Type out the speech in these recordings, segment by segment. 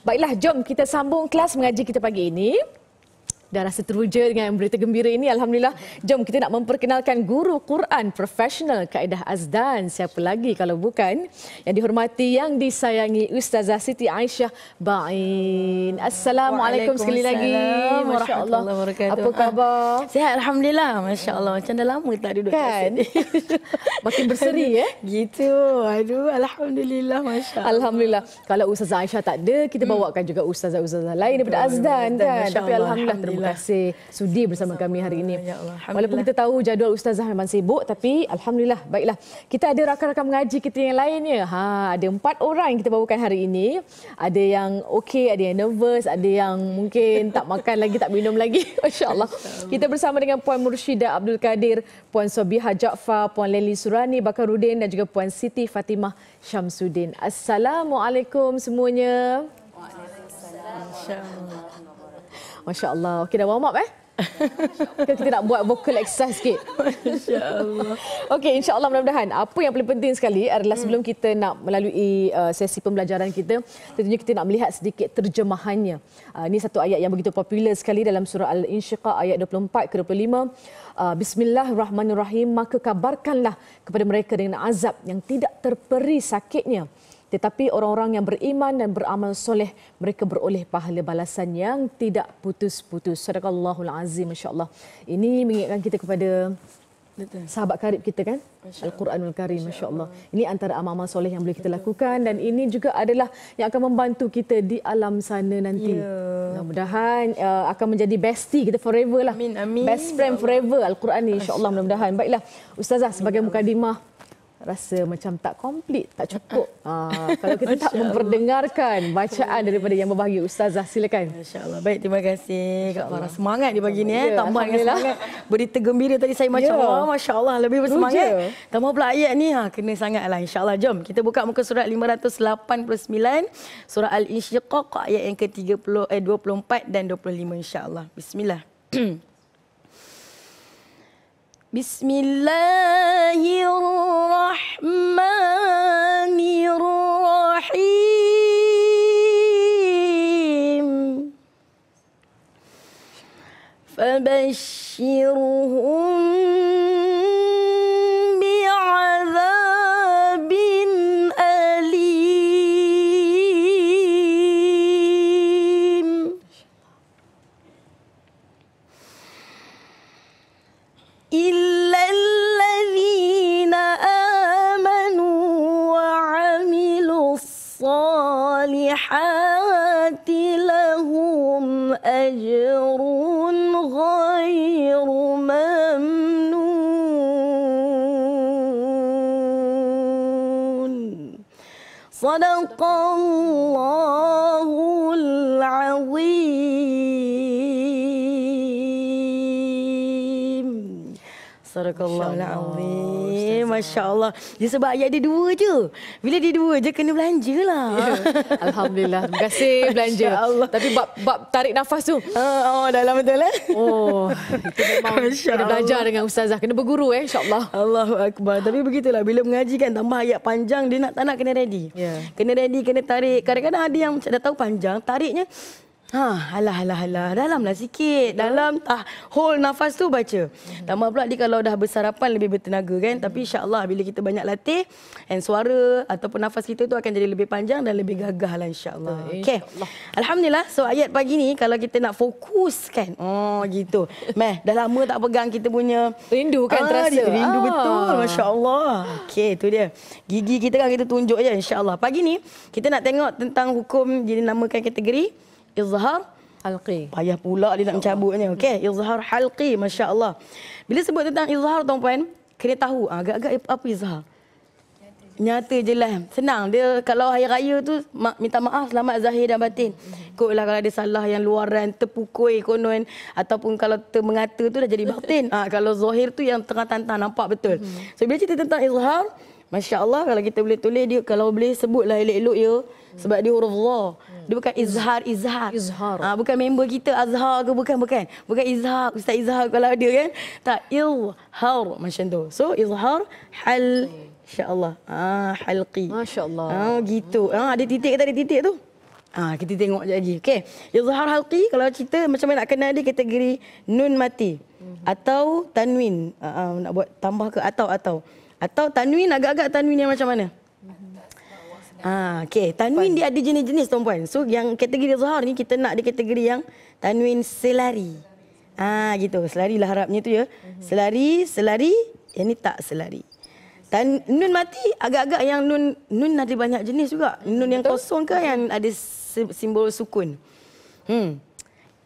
Baiklah, jom kita sambung kelas mengaji kita pagi ini dah rasa teruja dengan berita gembira ini alhamdulillah. Jom kita nak memperkenalkan guru Quran profesional Kaedah Azdan. Siapa lagi kalau bukan yang dihormati yang disayangi Ustazah Siti Aisyah Ba'in. Assalamualaikum sekali lagi. Masya-Allah. Apa ah, khabar? Sihat alhamdulillah. Masya-Allah. Macam dah lama tak duduk kan? sini. Makin berseri ya? Gitu. Aduh alhamdulillah masya-Allah. Alhamdulillah. Kalau Ustazah Aisyah tak ada, kita hmm. bawakan juga ustazah-ustazah lain daripada Azdan kan. Tapi alhamdulillah terima kasih sudi bersama kami hari ini. Ya Walaupun kita tahu jadual ustazah memang sibuk tapi alhamdulillah baiklah. Kita ada rakan-rakan mengaji kita yang lainnya. Ha ada empat orang yang kita bawakan hari ini. Ada yang okey, ada yang nervous, ada yang mungkin tak makan lagi, tak minum lagi. Masya-Allah. Kita bersama dengan Puan Murshida Abdul Kadir, Puan Sobiha Jaafar, Puan Leli Surani Bakarudin dan juga Puan Siti Fatimah Syamsuddin. Assalamualaikum semuanya. Masya Allah. Okey dah warm up eh? Kita, kita nak buat vocal exercise sikit. Masya-Allah. Okey, insya-Allah mudah-mudahan. Apa yang paling penting sekali adalah hmm. sebelum kita nak melalui uh, sesi pembelajaran kita, tentunya kita nak melihat sedikit terjemahannya. Uh, ini satu ayat yang begitu popular sekali dalam surah Al-Insyiqaq ayat 24 ke 25. Uh, Bismillahirrahmanirrahim, maka kabarkanlah kepada mereka dengan azab yang tidak terperi sakitnya. Tetapi orang-orang yang beriman dan beramal soleh, mereka beroleh pahala balasan yang tidak putus-putus. Sadaqallahul Azim, masya-Allah. Ini mengingatkan kita kepada sahabat karib kita kan Al-Quranul Karim masya-Allah ini antara amal-amal soleh yang boleh kita lakukan dan ini juga adalah yang akan membantu kita di alam sana nanti yeah. mudah-mudahan uh, akan menjadi bestie kita forever lah amin, amin. best friend ya forever Al-Quran ni insya-Allah mudah-mudahan baiklah ustazah sebagai ya mukadimah amin rasa macam tak komplit, tak cukup. Ha, kalau kita tak memperdengarkan bacaan daripada yang berbahagia ustazah silakan. Masya-Allah. Baik, terima kasih Kak Farah. Semangat di pagi ni eh. Ya, tak buat semangat. Beri tergembira tadi saya macam ya. wah masya-Allah lebih bersemangat. Tama pula ayat ni ha kena sangatlah insya-Allah. Jom kita buka muka surat 589 surah Al-Insyiqaq ayat yang ke-30 eh 24 dan 25 insya-Allah. Bismillah. بسم الله الرحمن الرحيم فبشرهم أجر غير ممنون صدق الله العظيم صدق الله العظيم eh. Masya Allah. dia ya, sebab ayah dia dua je. Bila dia dua je kena belanja lah. Ya. Alhamdulillah. Terima kasih belanja. Allah. Tapi bab, bab tarik nafas tu. Uh, oh, dalam betul eh. Oh, kita memang Masya kena Allah. belajar dengan ustazah. Kena berguru eh. Insya Allah. Allahu Akbar. Tapi begitulah. Bila mengaji kan tambah ayat panjang dia nak tak nak kena ready. Yeah. Kena ready, kena tarik. Kadang-kadang ada yang dah tahu panjang. Tariknya Ha, alah, alah, alah. Dalamlah sikit. Dalam tah hold nafas tu baca. Tambah pula dia kalau dah bersarapan lebih bertenaga kan. Hmm. Tapi insyaAllah bila kita banyak latih and suara ataupun nafas kita tu akan jadi lebih panjang dan lebih gagah lah insyaAllah. Okay. Insya Alhamdulillah. So ayat pagi ni kalau kita nak fokus kan. Oh gitu. Meh dah lama tak pegang kita punya. Rindu kan ah, terasa. Dia, rindu ah. betul. Masya Allah. Okay tu dia. Gigi kita kan kita tunjuk je insyaAllah. Pagi ni kita nak tengok tentang hukum jadi namakan kategori izhar halqi. Payah pula dia nak mencabutnya. Hmm. Okey, izhar halqi masya-Allah. Bila sebut tentang izhar tuan puan, kena tahu ah, agak-agak apa izhar. Nyata je lah. Senang. Dia kalau hari raya tu ma- minta maaf selamat zahir dan batin. Hmm. Kok lah kalau ada salah yang luaran terpukul konon ataupun kalau termengata tu dah jadi batin. Ha, kalau zahir tu yang tengah tantang nampak betul. Hmm. So bila cerita tentang izhar, Masya Allah kalau kita boleh tulis dia kalau boleh sebutlah elok-elok ya sebab dia huruf Allah. Dia bukan izhar izhar. izhar. Ha, bukan member kita azhar ke bukan bukan. Bukan izhar ustaz izhar kalau ada kan. Tak izhar macam tu. So izhar hal insya-Allah. Ah halqi. Masya-Allah. Ah ha, gitu. Ah ha, ada titik ada titik tu. Ah ha, kita tengok je lagi. Okey. Izhar halqi kalau kita macam mana nak kenal dia kategori nun mati atau tanwin. Ah ha, ha, nak buat tambah ke atau atau. Atau tanwin agak-agak tanwin yang macam mana? Ah, okay. Tanwin Puan. dia ada jenis-jenis tuan puan. So yang kategori Zohar ni kita nak di kategori yang tanwin selari. Ah, gitu. Selari lah harapnya tu ya. Selari, selari, yang ni tak selari. Tan, nun mati agak-agak yang nun nun ada banyak jenis juga. Nun yang kosong ke yang ada simbol sukun. Hmm.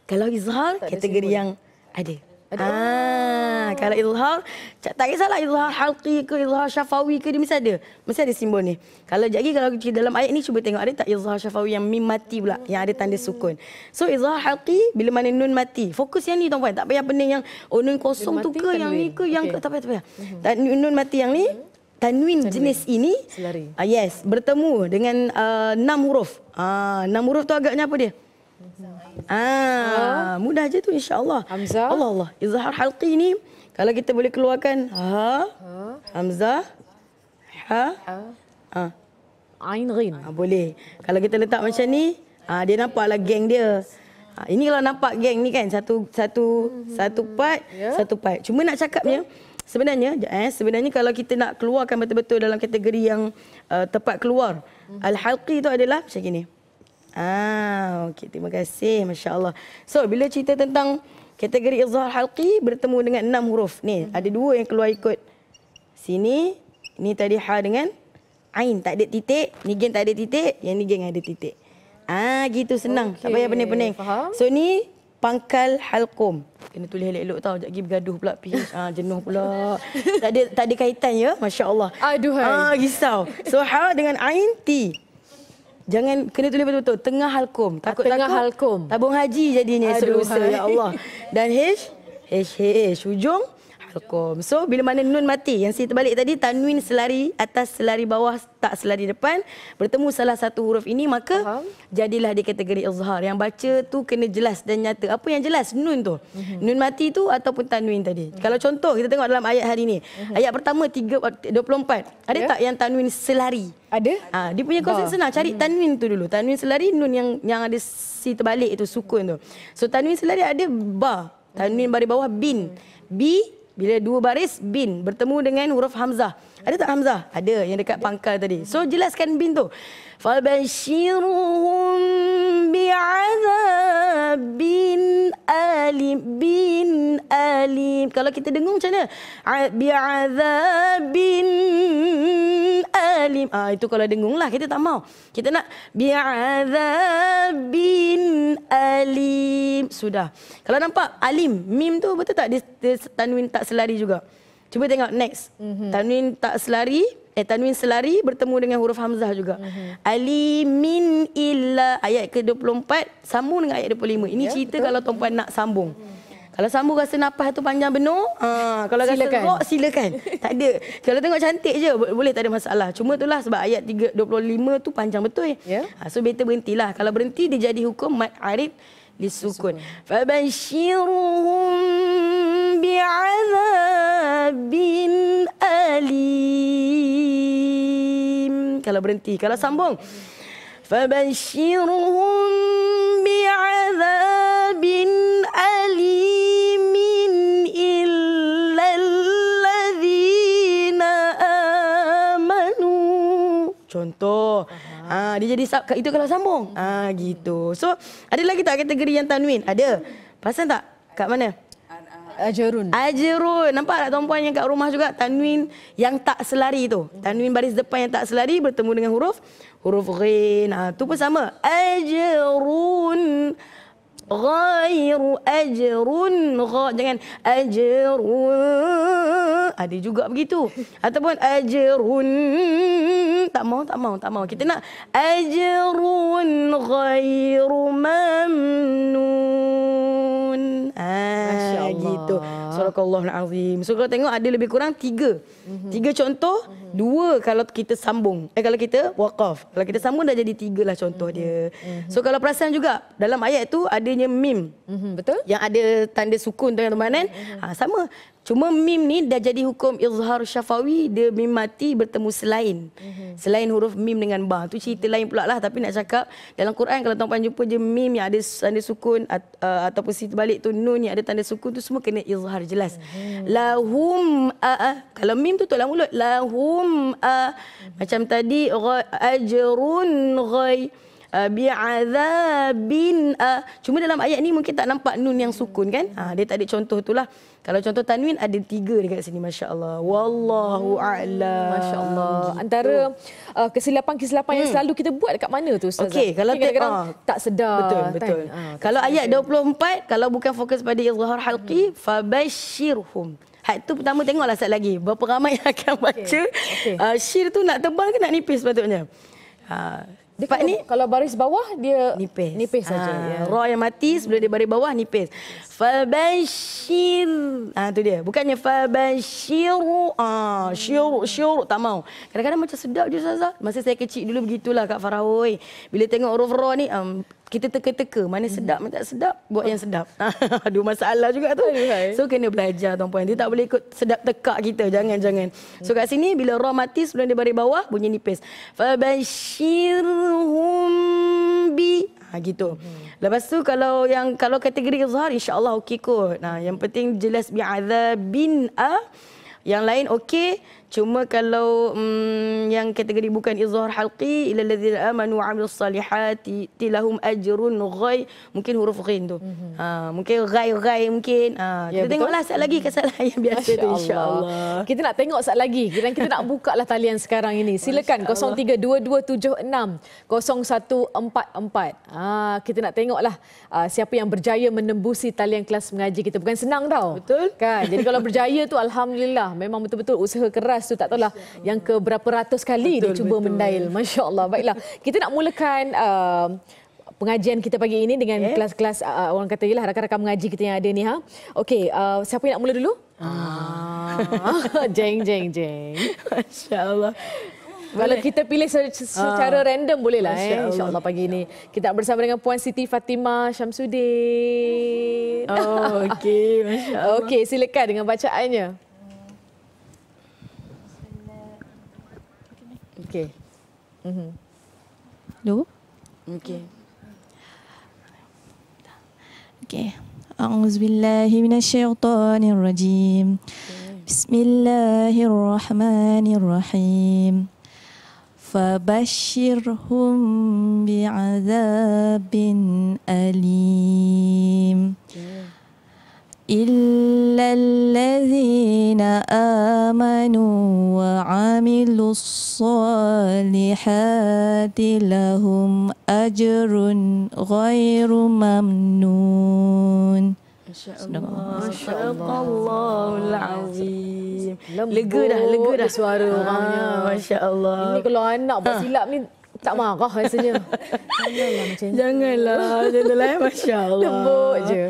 Kalau izhar kategori yang ada. Ada. Ah, kalau izhar, tak, tak kisahlah izhar halqi ke izhar syafawi ke dia mesti ada. Mesti ada simbol ni. Kalau jadi kalau kita dalam ayat ni cuba tengok ada tak izhar syafawi yang mim mati pula yang ada tanda sukun. So izhar halqi bila mana nun mati. Fokus yang ni tuan-tuan, tak payah pening yang oh, nun kosong tu ke yang ni ke yang ke tak payah tak payah. uh-huh. nun mati yang ni mhm. Tanwin, tanwin jenis ini uh, yes bertemu dengan uh, enam huruf. Ah uh, enam huruf tu agaknya apa dia? Ah, ah, mudah je tu insya-Allah. Hamzah. Allah Allah. Izhar halqi ni kalau kita boleh keluarkan ha. Ha. Hamzah. Ha. Ha. Ain ghin. Ha, boleh. Kalau kita letak ha. macam ni, ha, dia nampaklah geng dia. Ha, ini kalau nampak geng ni kan satu satu mm-hmm. satu part, yeah. satu part. Cuma nak cakapnya sebenarnya eh sebenarnya kalau kita nak keluarkan betul-betul dalam kategori yang uh, tepat keluar, mm-hmm. al-halqi tu adalah macam gini. Ah, okey. Terima kasih. Masya Allah. So, bila cerita tentang kategori izhar halqi bertemu dengan enam huruf. Ni, hmm. ada dua yang keluar ikut. Sini, ni tadi ha dengan ain. Tak ada titik. Ni geng tak ada titik. Yang ni geng ada titik. Ah, gitu senang. Okay. Tak payah pening-pening. So, ni pangkal halqum. Kena tulis elok-elok tau. Sekejap lagi bergaduh pula. Ah, jenuh pula. tak, ada, tak ada kaitan ya. Masya Allah. Aduhai. Ah, risau. So, ha dengan ain, ti. Jangan kena tulis betul-betul tengah halkum. Takut tengah takut, halkum. Tabung haji jadinya selusa ya Allah. Dan H H H Ujung hukum. So bila mana nun mati yang si terbalik tadi tanwin selari atas selari bawah tak selari depan bertemu salah satu huruf ini maka Faham. jadilah di kategori izhar. Yang baca tu kena jelas dan nyata. Apa yang jelas? Nun tu. Mm-hmm. Nun mati tu ataupun tanwin tadi. Mm-hmm. Kalau contoh kita tengok dalam ayat hari ini Mm-hmm. Ayat pertama 3 24. Eh, ada yeah. tak yang tanwin selari? Ada. Ha, dia punya konsep senang cari mm-hmm. tanwin tu dulu. Tanwin selari nun yang yang ada si terbalik tu sukun tu. So tanwin selari ada ba. Tanwin bari bawah bin. mm B bila dua baris bin bertemu dengan huruf hamzah. Ada tak Hamzah? Ada yang dekat pangkal tadi. So jelaskan bin tu. Fal bashiruhum bi'adzabin alim bin alim. Kalau kita dengung macam mana? Bi'adzabin alim. Ah itu kalau dengung lah kita tak mau. Kita nak bi bi'adzabin alim. Sudah. Kalau nampak alim, mim tu betul tak dia, dia tanwin tak selari juga. Cuba tengok next. Mm-hmm. Tanwin tak selari. Eh, tanwin selari bertemu dengan huruf Hamzah juga. Mm-hmm. Ali min illa ayat ke-24 sambung dengan ayat 25. Ini yeah, cerita betul. kalau tuan-puan nak sambung. Kalau sambung rasa nafas tu panjang benar, ah, ha, kalau silakan. rasa silakan. Tak ada. Kalau tengok cantik je, boleh tak ada masalah. Cuma itulah sebab ayat 3, 25 tu panjang betul. Ya? Yeah. Ha, so, better berhentilah. Kalau berhenti, dia jadi hukum mat arif للسكون فبشرهم بعذاب أليم كلا برنتي كلا سامبون فبشرهم بعذاب أليم Contoh. Uh-huh. Ha, dia jadi sub, itu kalau sambung. uh Ha, gitu. So, ada lagi tak kategori yang tanwin? Ada. pasal tak? Kat mana? Ajarun. Ajarun. Nampak tak tuan-puan yang kat rumah juga? Tanwin yang tak selari tu. Tanwin baris depan yang tak selari bertemu dengan huruf. Huruf Ghin. Ha, tu pun sama. Ajarun ghairu ajrun gha jangan ajrun ada juga begitu ataupun ajrun tak mau tak mau tak mau kita nak ajrun ghairu mamnun bangun. Ah gitu. Subhanallah alazim. So kalau tengok ada lebih kurang tiga. Mm-hmm. Tiga contoh, mm-hmm. dua kalau kita sambung. Eh kalau kita waqaf. Kalau kita sambung dah jadi tiga lah contoh mm-hmm. dia. Mm-hmm. So kalau perasan juga dalam ayat tu adanya mim. Mm-hmm. betul? Yang ada tanda sukun dengan yang Mm-hmm. Ha sama. Cuma mim ni dah jadi hukum izhar syafawi dia mim mati bertemu selain. Mm-hmm. Selain huruf mim dengan ba. Tu cerita mm-hmm. lain pula lah tapi nak cakap dalam Quran kalau tuan-tuan jumpa je mim yang ada tanda sukun at, uh, ataupun situ balik tu nun yang ada tanda sukun tu semua kena izhar jelas. Mm-hmm. Lahum a uh, uh, kalau mim tu tolak mulut lahum a uh, mm-hmm. macam tadi ajrun ghai uh, bi'adzabin uh, cuma dalam ayat ni mungkin tak nampak nun yang sukun kan ha, dia tak ada contoh itulah kalau contoh tanwin ada tiga dekat sini masya-Allah. Wallahu hmm, a'lam. Masya-Allah. Gitu. Antara uh, kesilapan-kesilapan hmm. yang selalu kita buat dekat mana tu ustazah? Okey, kalau kadang uh, ah. tak sedar. Betul, kan? betul. Uh, kalau ayat 24 kan? kalau bukan fokus pada izhar halqi hmm. fabashirhum. Hak tu pertama tengoklah sat lagi. Berapa ramai yang akan baca? Okay. Okay. Uh, syir tu nak tebal ke nak nipis patutnya. Ha uh, dia kalau, ni, kalau baris bawah dia nipis, nipis saja. Ha, ya. Raw yang mati sebelum dia baris bawah nipis. Fabashir. Ah tu dia. Bukannya fabashir. Ah syur syur tak mau. Kadang-kadang macam sedap je Zaza. Masa saya kecil dulu begitulah Kak Farah oi. Bila tengok huruf ra ini, um, kita teka-teka mana sedap mana tak sedap buat yang sedap. Aduh masalah juga tu. So kena belajar tuan-tuan. Dia tak boleh ikut sedap tekak kita. Jangan jangan. So kat sini bila ra mati sebelum dia baris bawah bunyi nipis. Fabashirhum bi Ha gitu. Hmm. Lepas tu kalau yang kalau kategori izhar insya-Allah okey kot. Nah, yang penting jelas bi'adzabin a ah. yang lain okey, Cuma kalau um, yang kategori bukan izhar halqi ila allazina amanu wa amilus salihati tilahum ajrun ghai mungkin huruf ghain tu. Mm-hmm. Ha, mungkin ghai ghai mungkin. Ha, ya, kita ya, tengoklah sat lagi kesalahan yang biasa Masya tu insya-Allah. Kita nak tengok sat lagi. Kita kita nak lah talian sekarang ini. Silakan 0322760144. Ha, kita nak tengoklah ha, siapa yang berjaya menembusi talian kelas mengaji kita. Bukan senang tau. Betul. Kan? Jadi kalau berjaya tu alhamdulillah memang betul-betul usaha keras lepas tu tak tahulah yang ke berapa ratus kali betul, dia cuba betul. mendail. Masya Allah. Baiklah. Kita nak mulakan uh, pengajian kita pagi ini dengan yes. kelas-kelas uh, orang kata ialah rakan-rakan mengaji kita yang ada ni ha. Okey, uh, siapa yang nak mula dulu? Ah. jeng jeng jeng. Masya-Allah. Kalau kita pilih secara ah. random boleh lah eh. Insya-Allah pagi ini. Kita bersama dengan Puan Siti Fatimah Syamsuddin. Oh, okey. Masya-Allah. Okey, silakan dengan bacaannya. Mm-hmm. Okay. Mm-hmm. Hello? Okay. Okay. أعوذ بالله من الشيطان الرجيم بسم الله الرحمن الرحيم فبشرهم بعذاب أليم okay. إلا الذين آمنوا وعملوا الصالحات لهم أجر غير ممنون ما شاء الله العظيم Lega dah, lega dah suara orangnya. Masya Allah. Ini kalau anak buat silap ni Tak mahu kau rasanya. Janganlah macam tu. Janganlah. Janganlah. Eh, masya Allah. Lembut je.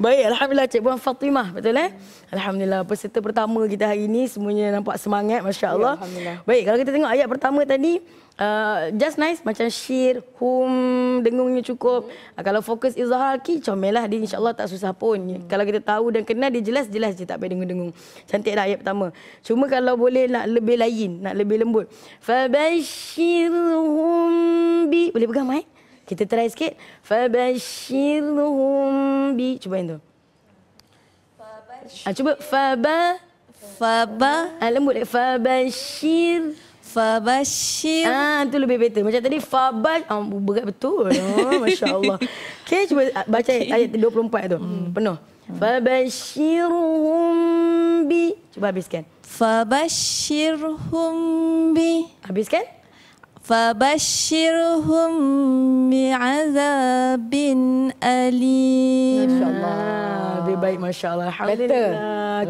Baik. Alhamdulillah Cik Puan Fatimah. Betul eh? Alhamdulillah. Peserta pertama kita hari ini semuanya nampak semangat. Masya Allah. Ya, Baik. Kalau kita tengok ayat pertama tadi. Uh, just nice macam syir, hum, dengungnya cukup. Hmm. Uh, kalau fokus izhar haki, comelah dia insyaAllah tak susah pun. Hmm. Kalau kita tahu dan kenal dia jelas-jelas je tak payah dengung-dengung. Cantik dah ayat pertama. Cuma kalau boleh nak lebih lain, nak lebih lembut. Fa Fabashirhum bi. Boleh pegang mai? Kita try sikit. Fabashirhum bi. Cuba yang tu. Fabashir. Ha, cuba. Faba. Faba. Ha, lembut. Fabashirhum. Fabashir. Ah, tu lebih betul Macam tadi Fabash, ah, berat betul. Oh, Masya Allah. Okay, cuba ah, baca okay. ayat 24 tu. Hmm. Penuh. Hmm. Fabashirhum bi. Cuba habiskan. Fabashirhum bi. Habiskan. فبشرهم بعذاب alim. ما شاء الله lebih baik masya Allah alhamdulillah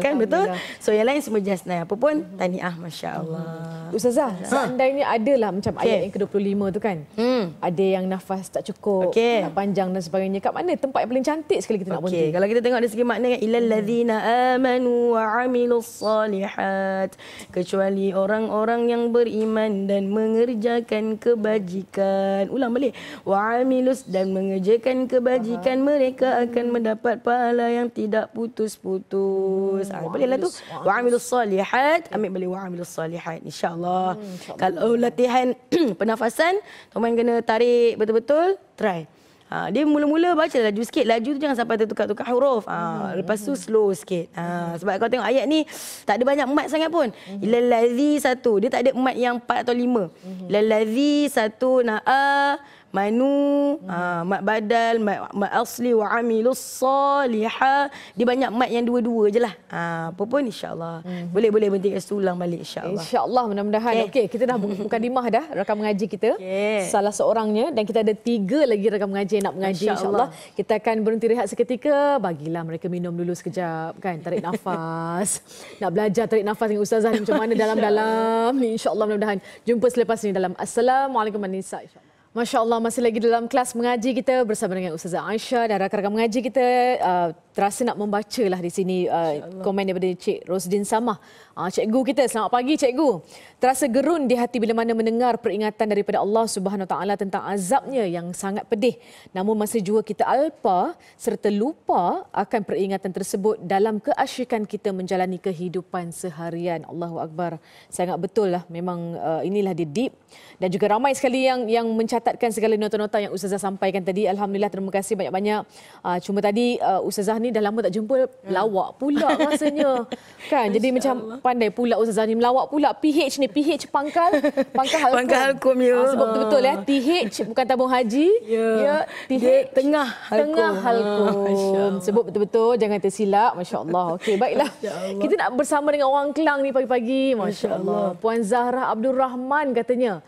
kan betul so yang lain semua jasna apa pun mm-hmm. tahniah masya Allah mm-hmm. Ustazah, ha. seandainya adalah macam ayat yang ke-25 tu kan. Hmm. Ada yang nafas tak cukup, tak panjang dan sebagainya. Kat mana tempat yang paling cantik sekali kita nak berhenti? Kalau kita tengok dari segi makna kan. Ilal hmm. ladhina amanu wa amilu salihat. Kecuali orang-orang yang beriman dan mengerjakan mengerjakan kebajikan. Ulang balik. Wa amilus dan mengerjakan kebajikan Aha. mereka hmm. akan mendapat pahala yang tidak putus-putus. Hmm. Ha, ah, bolehlah tu. Wa amilus salihat, Ambil balik wa amilus salihat. InsyaAllah. Hmm, insya Kalau latihan pernafasan, tuan-tuan kena tarik betul-betul. Try. Ha, dia mula-mula baca laju sikit. Laju tu jangan sampai tertukar-tukar huruf. Ha, hmm. Lepas tu slow sikit. Ha, hmm. sebab kau tengok ayat ni tak ada banyak mat sangat pun. Hmm. Ilalazi satu. Dia tak ada mat yang empat atau lima. Hmm. Ilalazi satu na'a. Uh, manu hmm. mat badal mat, mat asli wa amilus saliha dia banyak mat yang dua-dua je lah ha, apa pun insyaAllah hmm. boleh boleh berhenti kasi ulang balik insyaAllah insyaAllah mudah-mudahan okay. okay. kita dah buka dimah dah rakam mengaji kita okay. salah seorangnya dan kita ada tiga lagi rakam mengaji nak mengaji insyaAllah Allah. kita akan berhenti rehat seketika bagilah mereka minum dulu sekejap kan tarik nafas nak belajar tarik nafas dengan ustazah macam mana dalam-dalam insyaAllah mudah-mudahan jumpa selepas ini dalam Assalamualaikum Anissa insyaAllah Masya Allah masih lagi dalam kelas mengaji kita bersama dengan Ustazah Aisyah dan rakan-rakan mengaji kita uh, terasa nak membaca lah di sini uh, komen daripada Cik Rosdin Samah. Uh, cikgu kita selamat pagi cikgu. Terasa gerun di hati bila mana mendengar peringatan daripada Allah Subhanahu taala tentang azabnya yang sangat pedih. Namun masih juga kita alpa serta lupa akan peringatan tersebut dalam keasyikan kita menjalani kehidupan seharian. Allahu akbar. Sangat betul lah memang uh, inilah dia deep dan juga ramai sekali yang yang mencatat catatkan segala nota-nota yang Ustazah sampaikan tadi. Alhamdulillah, terima kasih banyak-banyak. Uh, cuma tadi uh, Ustazah ni dah lama tak jumpa, hmm. lawak pula rasanya. kan, jadi Asya macam pandai pula Ustazah ni melawak pula. PH ni, PH pangkal, pangkal halkum. Pangkal halkum, ya. Uh, sebab uh. betul-betul ya, TH bukan tabung haji. Ya, yeah. yeah, tengah halkum. Tengah halkum. Uh, sebab betul-betul, jangan tersilap. Masya Allah. Okey, baiklah. Allah. Kita nak bersama dengan orang Kelang ni pagi-pagi. Masya, Masya Allah. Allah. Puan Zahra Abdul Rahman katanya.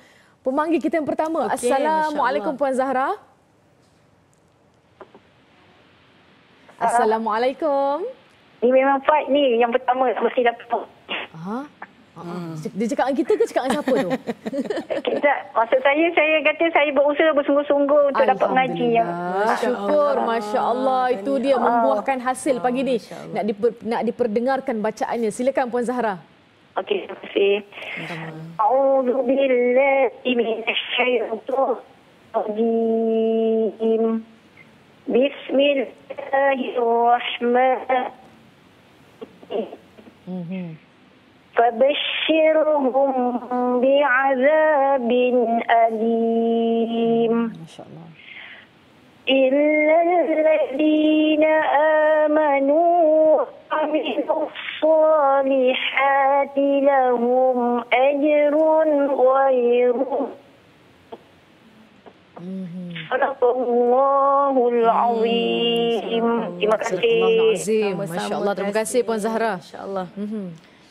Pemanggil kita yang pertama. Okay, Assalamualaikum Puan Zahra. Ah. Assalamualaikum. Ini memang fight ni yang pertama mesti dapat. Ha? Hmm. Dia cakap dengan kita ke cakap dengan siapa tu? Kita. Maksud saya, saya kata saya berusaha bersungguh-sungguh untuk dapat mengaji. Yang... Syukur. Masya Allah. Itu dia ah. membuahkan hasil pagi ni. Nak, diper, nak diperdengarkan bacaannya. Silakan Puan Zahra. إيه. أعوذ بالله من الشيطان الرجيم بسم الله الرحمن الرحيم فبشرهم بعذاب أليم ما شاء الله إلا الذين آمنوا وعملوا الصالحات لهم أجر غير صدق الله العظيم Terima kasih. Terima kasih. Masya Allah. Terima kasih Puan Zahra. Insya Allah. Mm -hmm.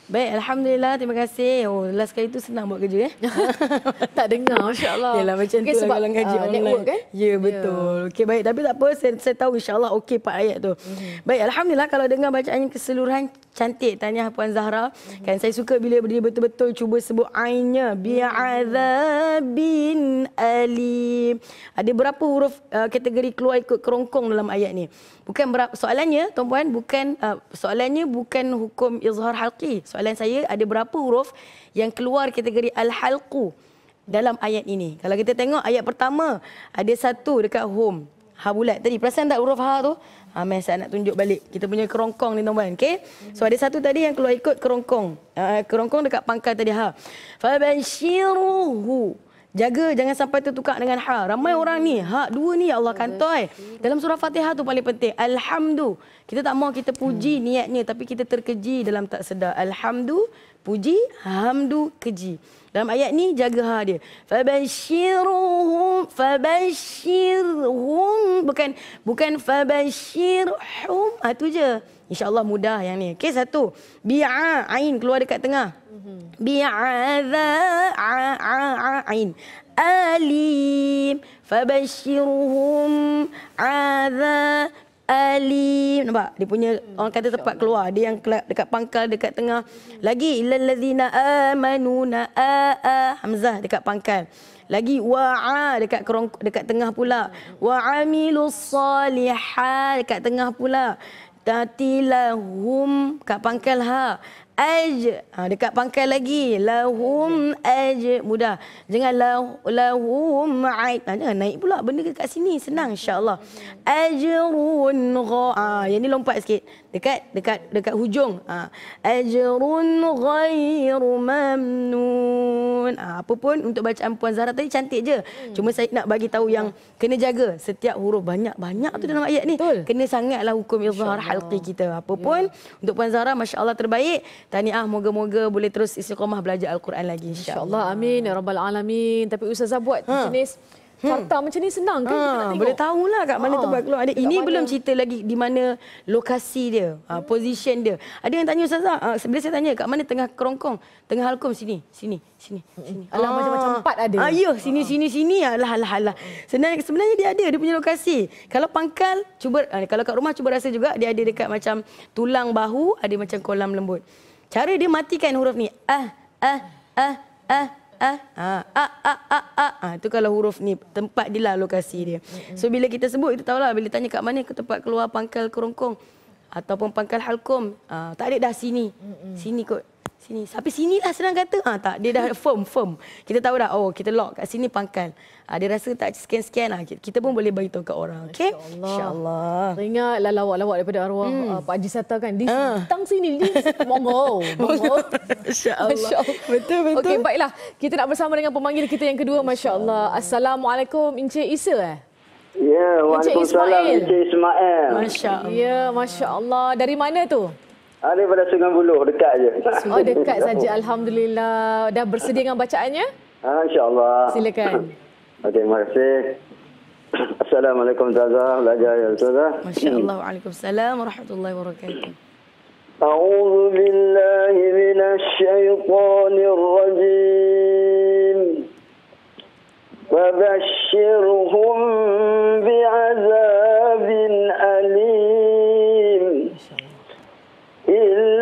Baik, Alhamdulillah. Terima kasih. Oh, last kali tu senang buat kerja. Eh? tak dengar, insyaAllah. Yalah, macam okay, tu lah sebab, lah kalau ngaji uh, online. kan? Ya, betul. Yeah. Okay, baik, tapi tak apa. Saya, saya tahu insyaAllah okey part ayat tu. Mm. Baik, Alhamdulillah. Kalau dengar bacaan keseluruhan, cantik tanya puan Zahra mm-hmm. kan saya suka bila dia betul-betul cuba sebut ainya ainnya bi'adzabin ali ada berapa huruf uh, kategori keluar ikut kerongkong dalam ayat ni bukan berapa soalannya tuan puan bukan uh, soalannya bukan hukum izhar halqi soalan saya ada berapa huruf yang keluar kategori al halqu dalam ayat ini kalau kita tengok ayat pertama ada satu dekat home ha bulat tadi perasan tak huruf ha tu Amin, ah, saya nak tunjuk balik. Kita punya kerongkong ni tuan-tuan. Okay? So ada satu tadi yang keluar ikut kerongkong. Uh, kerongkong dekat pangkal tadi. Ha. Fabanshiruhu. Jaga jangan sampai tertukar dengan ha. Ramai orang ni. Ha, dua ni ya Allah kantoi. Dalam surah Fatihah tu paling penting. Alhamdu. Kita tak mau kita puji hmm. niatnya. Tapi kita terkeji dalam tak sedar. Alhamdu. Puji. Hamdu. Keji. Dalam ayat ni jaga ha dia. Fabashiruhum fabashirhum bukan bukan fabashirhum. Ah ha, tu je. Insya-Allah mudah yang ni. Okey satu. Bi'a ain keluar dekat tengah. Bi'adha a'a ain. Alim fabashiruhum adha Ali, nampak dia punya hmm. orang kata tempat keluar dia yang dekat pangkal dekat tengah lagi illallazina amanu na a a hamzah dekat pangkal lagi wa'a dekat kerong, dekat tengah pula wa'amilus salihah dekat tengah pula tatilahum kat pangkal ha aj ha, dekat pangkal lagi lahum aj mudah jangan la lahum ait ha, jangan naik pula benda dekat sini senang insyaallah ajrun gha ha, yang ni lompat sikit dekat dekat dekat hujung ha. ajrun ghairu mamnun ha, apa pun untuk bacaan puan Zahra tadi cantik je hmm. cuma saya nak bagi tahu yang kena jaga setiap huruf banyak-banyak hmm. tu dalam hmm. ayat ni Betul. kena sangatlah hukum izhar halqi kita apa ya. pun yeah. untuk puan Zahra masya-Allah terbaik tahniah moga-moga boleh terus istiqamah belajar al-Quran lagi insya-Allah insya amin ya rabbal alamin tapi ustazah buat ha. jenis Hmm. fakta macam ni senang kan ha, kita nak ah, tengok. Boleh tahulah kat mana ha. Ah. tempat keluar. Ada, ini mana? belum cerita lagi di mana lokasi dia, ha, position dia. Ada yang tanya Ustazah, ha, sebelum saya tanya kat mana tengah kerongkong, tengah halkom sini, sini, sini, sini. Alah ha. macam-macam empat ada. Ha, ya, sini, ha. sini, sini, sini. Alah, alah, alah. Sebenarnya, sebenarnya dia ada, dia punya lokasi. Kalau pangkal, cuba ha, kalau kat rumah cuba rasa juga dia ada dekat macam tulang bahu, ada macam kolam lembut. Cara dia matikan huruf ni. Ah, ah, ah, ah. Ah, ah ah ah ah ah ah itu kalau huruf ni tempat dia lah lokasi dia. So bila kita sebut kita tahulah bila tanya kat mana ke tempat keluar pangkal kerongkong ataupun pangkal halkum ah tak ada dah sini. Sini kot Sini. Sampai sini lah senang kata. Ha, tak, dia dah firm, firm. Kita tahu dah, oh kita lock kat sini pangkal. Ha, dia rasa tak scan-scan lah. Kita pun boleh beritahu kat orang. Okay? InsyaAllah. InsyaAllah. Ingatlah lawak-lawak daripada arwah hmm. uh, Pak Haji Sata kan. Di ha. sini, di Mongol. InsyaAllah. Masya betul, betul. Okay, baiklah. Kita nak bersama dengan pemanggil kita yang kedua. MasyaAllah. Masya Assalamualaikum. Encik Isa eh? Ya, yeah, Encik Ismail. Encik Ismail. Masya Allah. Ya, Masya Allah. Dari mana tu? Ha, daripada Sungai Buloh, dekat je. Oh, dekat saja. Alhamdulillah. Dah bersedia dengan bacaannya? Ha, InsyaAllah. Silakan. Okey, terima kasih. Assalamualaikum, Taza. Belajar, ya, Taza. Masya Waalaikumsalam. Warahmatullahi wabarakatuh. A'udhu billahi minas syaitanir rajim. Wabashirhum bi'azabin alim.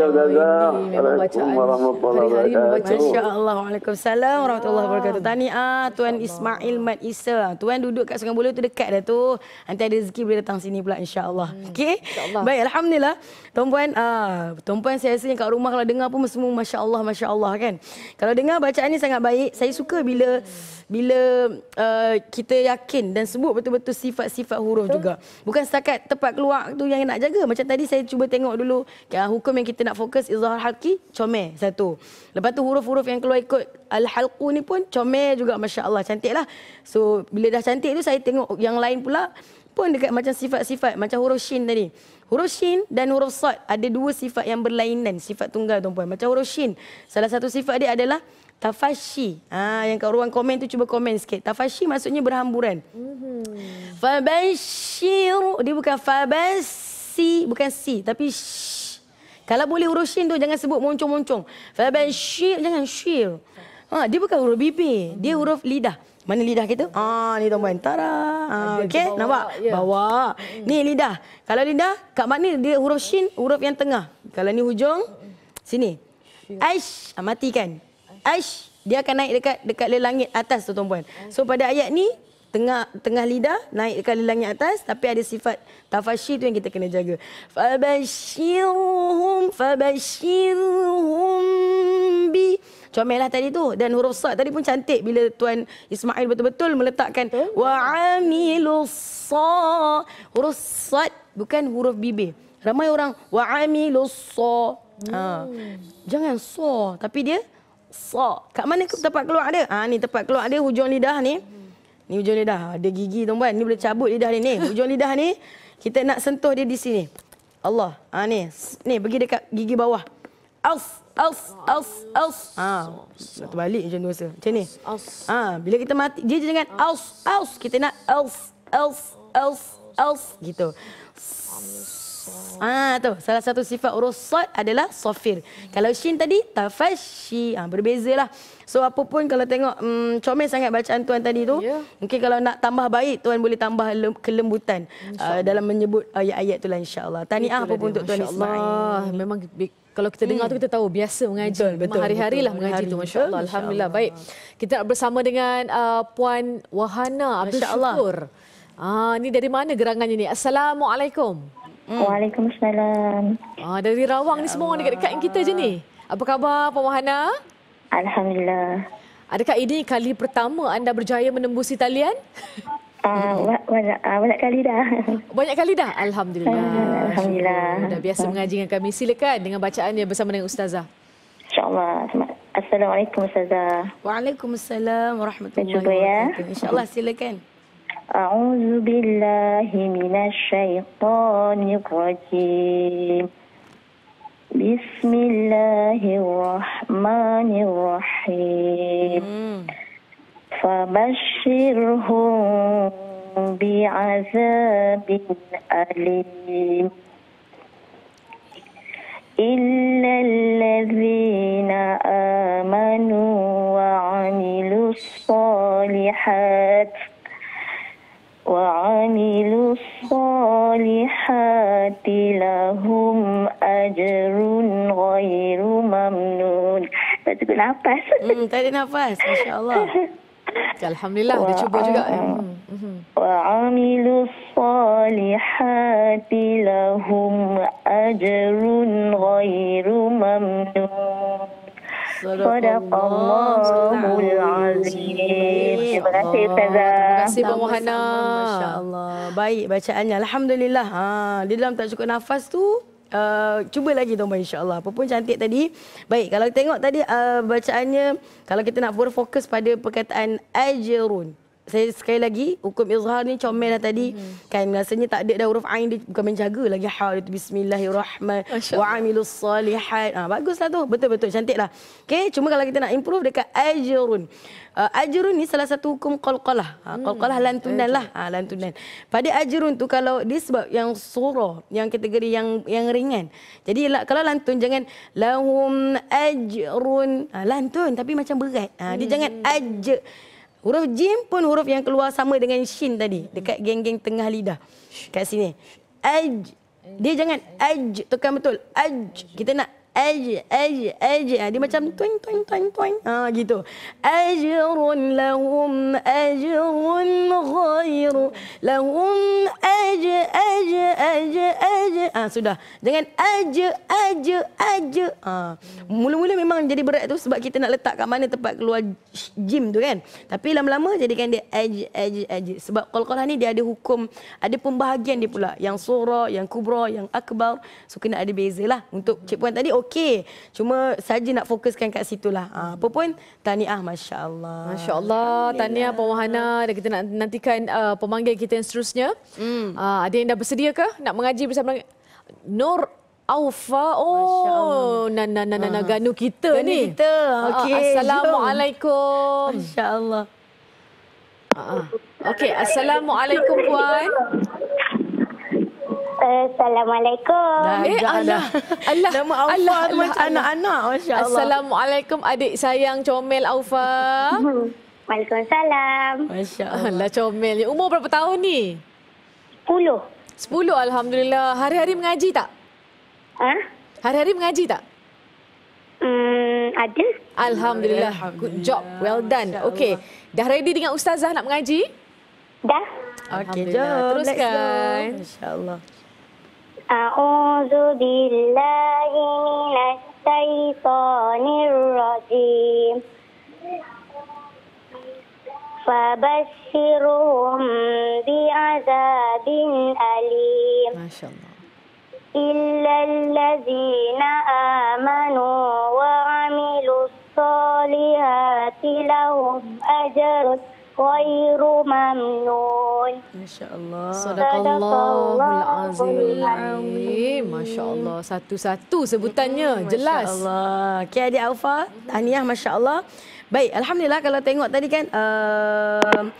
Assalamualaikum warahmatullahi wabarakatuh. Waalaikumsalam warahmatullahi wabarakatuh. Tahniah Tuan Ismail Mat Isa. Ah, Tuan duduk kat Sungai Buloh tu dekat dah tu. Nanti ada rezeki boleh datang sini pula insya-Allah. Hmm. Okey. Insya Baik alhamdulillah. Tuan-puan ah tuan-puan saya rasa kat rumah kalau dengar pun semua masya-Allah masya-Allah kan. Kalau dengar bacaan ni sangat baik. Saya suka bila hmm bila uh, kita yakin dan sebut betul-betul sifat-sifat huruf betul. juga. Bukan setakat tempat keluar tu yang nak jaga. Macam tadi saya cuba tengok dulu uh, hukum yang kita nak fokus izhar halki, comel satu. Lepas tu huruf-huruf yang keluar ikut al-halqu ni pun comel juga masya-Allah cantiklah. So bila dah cantik tu saya tengok yang lain pula pun dekat macam sifat-sifat macam huruf shin tadi. Huruf shin dan huruf sad ada dua sifat yang berlainan, sifat tunggal tuan-tuan. Macam huruf shin, salah satu sifat dia adalah Tafashi. Ha, yang kat ruang komen tu cuba komen sikit. Tafashi maksudnya berhamburan. Mm -hmm. Fabashir. Dia bukan Fabasi. Bukan si. Tapi shh. Kalau boleh huruf tu jangan sebut moncong-moncong. Fabashir. Jangan shir. Ha, dia bukan huruf bibir. Mm -hmm. Dia mhm. huruf lidah. Mana lidah kita? Ah, ni tuan-tuan. Tara. Ah, okey, nampak? Yeah. Bawa. Mhm. Ni lidah. Kalau lidah, kat mana dia huruf shin, huruf yang tengah. Kalau ni hujung, mhm. sini. Aish, amati ah, kan? Aish dia akan naik dekat dekat langit atas tu tuan-puan. Oh. So pada ayat ni tengah tengah lidah naik dekat lelangit atas tapi ada sifat tafasyir tu yang kita kena jaga. Fabashirhum fabashirhum bi Comelah tadi tu dan huruf sa tadi pun cantik bila tuan Ismail betul-betul meletakkan wa amilus huruf sa bukan huruf bibir. Ramai orang wa amilus sa. Ha. Hmm. Jangan so tapi dia So, Kat mana so. tempat keluar dia? Ah ni tempat keluar dia hujung lidah ni. Ni hujung lidah. Ada ah, gigi tuan-tuan. Ni boleh cabut lidah dia ni. Hujung lidah ni kita nak sentuh dia di sini. Allah. Ah ni. Ni pergi dekat gigi bawah. Aus aus aus aus. Ah. Nak terbalik macam tu rasa. Macam ni. Aus. Ah, bila kita mati dia dengan aus aus. Kita nak aus aus aus aus gitu. Ah ha, tu salah satu sifat urusat adalah safir. Hmm. Kalau shin tadi tafashi. Ah ha, berbezalah. So apa pun kalau tengok hmm, comel sangat bacaan tuan tadi tu. Yeah. Mungkin kalau nak tambah baik tuan boleh tambah lem, kelembutan uh, dalam menyebut ah, ayat-ayat tu lah insya-Allah. Tahniah apa pun untuk tuan Ismail. Memang big. Kalau kita dengar hmm. tu kita tahu biasa mengaji betul, hari-hari lah mengaji hari, tu masya-Allah Masya alhamdulillah baik. Kita nak bersama dengan uh, puan Wahana Abdul Syukur. Ah ni dari mana gerangannya ni? Assalamualaikum. Hmm. Waalaikumsalam. Ah, dari Rawang ni ya semua orang dekat-dekat kita je ni. Apa khabar Puan Wahana? Alhamdulillah. Adakah ini kali pertama anda berjaya menembusi talian? Ah, hmm. ah, banyak uh, kali dah. Banyak kali dah? Alhamdulillah. Alhamdulillah. Dah biasa ah. mengaji dengan kami. Silakan dengan bacaan bacaannya bersama dengan Ustazah. InsyaAllah. Assalamualaikum Ustazah. Waalaikumsalam. Warahmatullahi ya. wabarakatuh. Ya. InsyaAllah silakan. أعوذ بالله من الشيطان الرجيم بسم الله الرحمن الرحيم فبشرهم بعذاب أليم إلا الذين آمنوا وعملوا الصالحات وعملوا الصالحات لهم أجر غير ممنون تجيب نفس تجيب نفس ما شاء الله الحمد لله وعملوا الصالحات لهم أجر غير ممنون Sadaq Allahu Azim. Terima kasih Ustazah. Terima kasih Puan Mohana. Baik bacaannya. Alhamdulillah. Ha, di dalam tak cukup nafas tu Uh, cuba lagi tuan-tuan Apa pun cantik tadi Baik kalau tengok tadi uh, bacaannya Kalau kita nak berfokus pada perkataan Ajarun saya sekali lagi hukum izhar ni comel dah tadi mm-hmm. kan rasanya tak ada dah huruf ain dia bukan menjaga lagi ha itu bismillahirrahman wa amilus salihat ah ha, baguslah tu betul betul cantiklah okey cuma kalau kita nak improve dekat ajrun uh, ajrun ni salah satu hukum qalqalah ha, qalqalah lantunan lah ha, lantunan pada ajrun tu kalau dia sebab yang surah yang kategori yang yang ringan jadi kalau lantun jangan lahum ajrun ha, lantun tapi macam berat ha, dia hmm jangan aj. Huruf jim pun huruf yang keluar sama dengan shin tadi. Dekat geng-geng tengah lidah. Kat sini. Aj. Dia jangan aj. Tukar betul. Aj. Kita nak aja aja aja dia macam tuing tuing tuing tuing ha gitu ajrun lahum ajrun ghairu lahum aja aja aja aja ha sudah jangan aja aja aja ha mula-mula memang jadi berat tu sebab kita nak letak kat mana tempat keluar gym tu kan tapi lama-lama jadikan dia aja aja aja sebab qalqalah ni dia ada hukum ada pembahagian dia pula yang surah yang kubra yang akbar so kena ada bezalah untuk cik puan tadi okay okey. Cuma saja nak fokuskan kat situlah. Ha, ah, apa pun tahniah masya-Allah. Masya-Allah, tahniah Puan Wahana dan kita nak nantikan uh, pemanggil kita yang seterusnya. Hmm. Uh, ada yang dah bersedia ke nak mengaji bersama dengan Nur Aufa. Oh, nan nan nan ganu kita ni. Ah, okay. Assalamualaikum. Masya-Allah. Uh, assalamualaikum puan. Assalamualaikum. Eh, Allah. Allah. Nama Aufa Allah, tu Allah, anak-anak. Allah. Assalamualaikum adik sayang comel Aufa. Hmm. Waalaikumsalam. Masya Allah comelnya. Umur berapa tahun ni? Sepuluh. Sepuluh Alhamdulillah. Hari-hari mengaji tak? Ha? Hari-hari mengaji tak? Hmm, ada. Alhamdulillah. Alhamdulillah. Good job. Well done. Okey. Dah ready dengan ustazah nak mengaji? Dah. Okey, jom. Teruskan. Insya-Allah. أعوذ بالله من الشيطان الرجيم فبشرهم بعذاب أليم ما شاء الله إلا الذين آمنوا وعملوا الصالحات لهم أجر khairu mamnun. Masya-Allah. Sadaqallahul azim. Amin. Masya-Allah. Satu-satu sebutannya Masya hmm, jelas. Masya-Allah. Okey adik Alfa, tahniah masya-Allah. Baik, alhamdulillah kalau tengok tadi kan uh,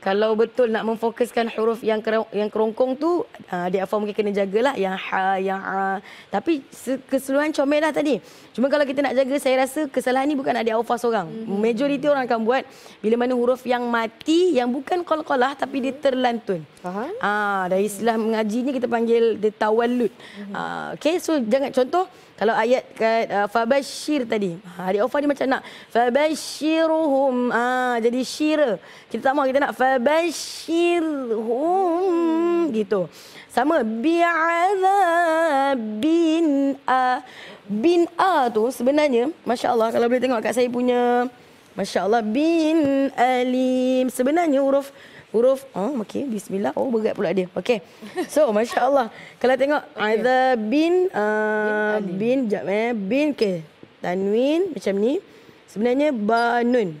kalau betul nak memfokuskan huruf yang yang kerongkong tu uh, ah, dia afa mungkin kena jagalah yang ha yang ha tapi keseluruhan comel lah tadi cuma kalau kita nak jaga saya rasa kesalahan ni bukan ada afa seorang mm-hmm. majoriti orang akan buat bila mana huruf yang mati yang bukan qalqalah tapi dia terlantun faham ah uh, dari istilah mengaji mengajinya kita panggil dia tawallud mhm. ah mm-hmm. uh, okay, so jangan contoh kalau ayat kat uh, fabashir tadi ha dia alfa dia macam nak fabashiruhum ah uh, jadi syira kita tak mahu kita nak fa fabashirhum gitu sama bi'adzabin a bin a tu sebenarnya masya-Allah kalau boleh tengok kat saya punya masya-Allah bin alim sebenarnya huruf huruf oh okey bismillah oh berat pula dia okey so masya-Allah kalau tengok okay. either bin uh, bin, bin jap eh bin ke tanwin macam ni sebenarnya banun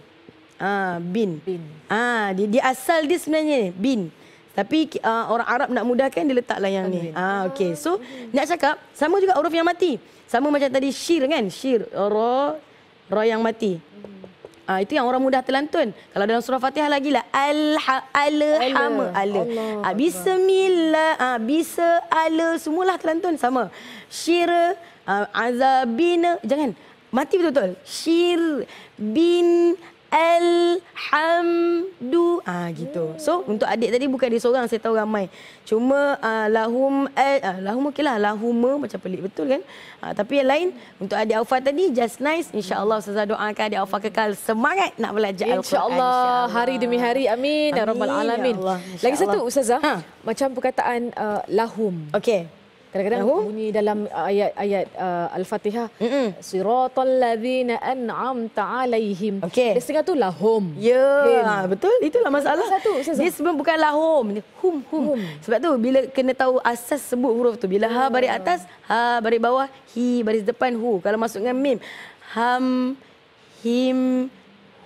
Ah, bin. bin. Ah, dia, dia asal dia sebenarnya bin. Tapi uh, orang Arab nak mudahkan dia letaklah yang Amin. ni. Ah, okey. So, Amin. nak cakap sama juga huruf yang mati. Sama macam tadi syir kan? Syir ra ra yang mati. Ah, itu yang orang mudah terlantun. Kalau dalam surah Fatihah lagi lah alhamma ala. Ah, bismillah, ah bisa ala semulah terlantun sama. Syir uh, ah, azabina jangan mati betul-betul. Syir bin Alhamdu ah gitu. So untuk adik tadi bukan dia seorang saya tahu ramai. Cuma uh, lahum eh uh, lahum okeylah lahuma macam pelik betul kan? Uh, tapi yang lain untuk adik Alfa tadi just nice insyaallah saya doakan adik Alfa kekal semangat nak belajar Al-Quran insyaallah insya hari demi hari amin, ya amin. ya rabbal alamin. Ya Lagi satu ustazah ha. macam perkataan uh, lahum. Okey. Kadang-kadang Tahu? bunyi dalam ayat-ayat uh, uh, Al-Fatihah. Mm-mm. Siratul ladhina anam alaihim. Okay. Dia setengah tu lahum. Ya, yeah, betul. Itulah masalah. Satu, satu. Dia sebenarnya bukan lahum. Dia hum, hum, hum. Sebab tu bila kena tahu asas sebut huruf tu. Bila oh. ha baris ah. atas, ha baris bawah, hi baris depan, hu. Kalau masuk dengan mim. Ham, him,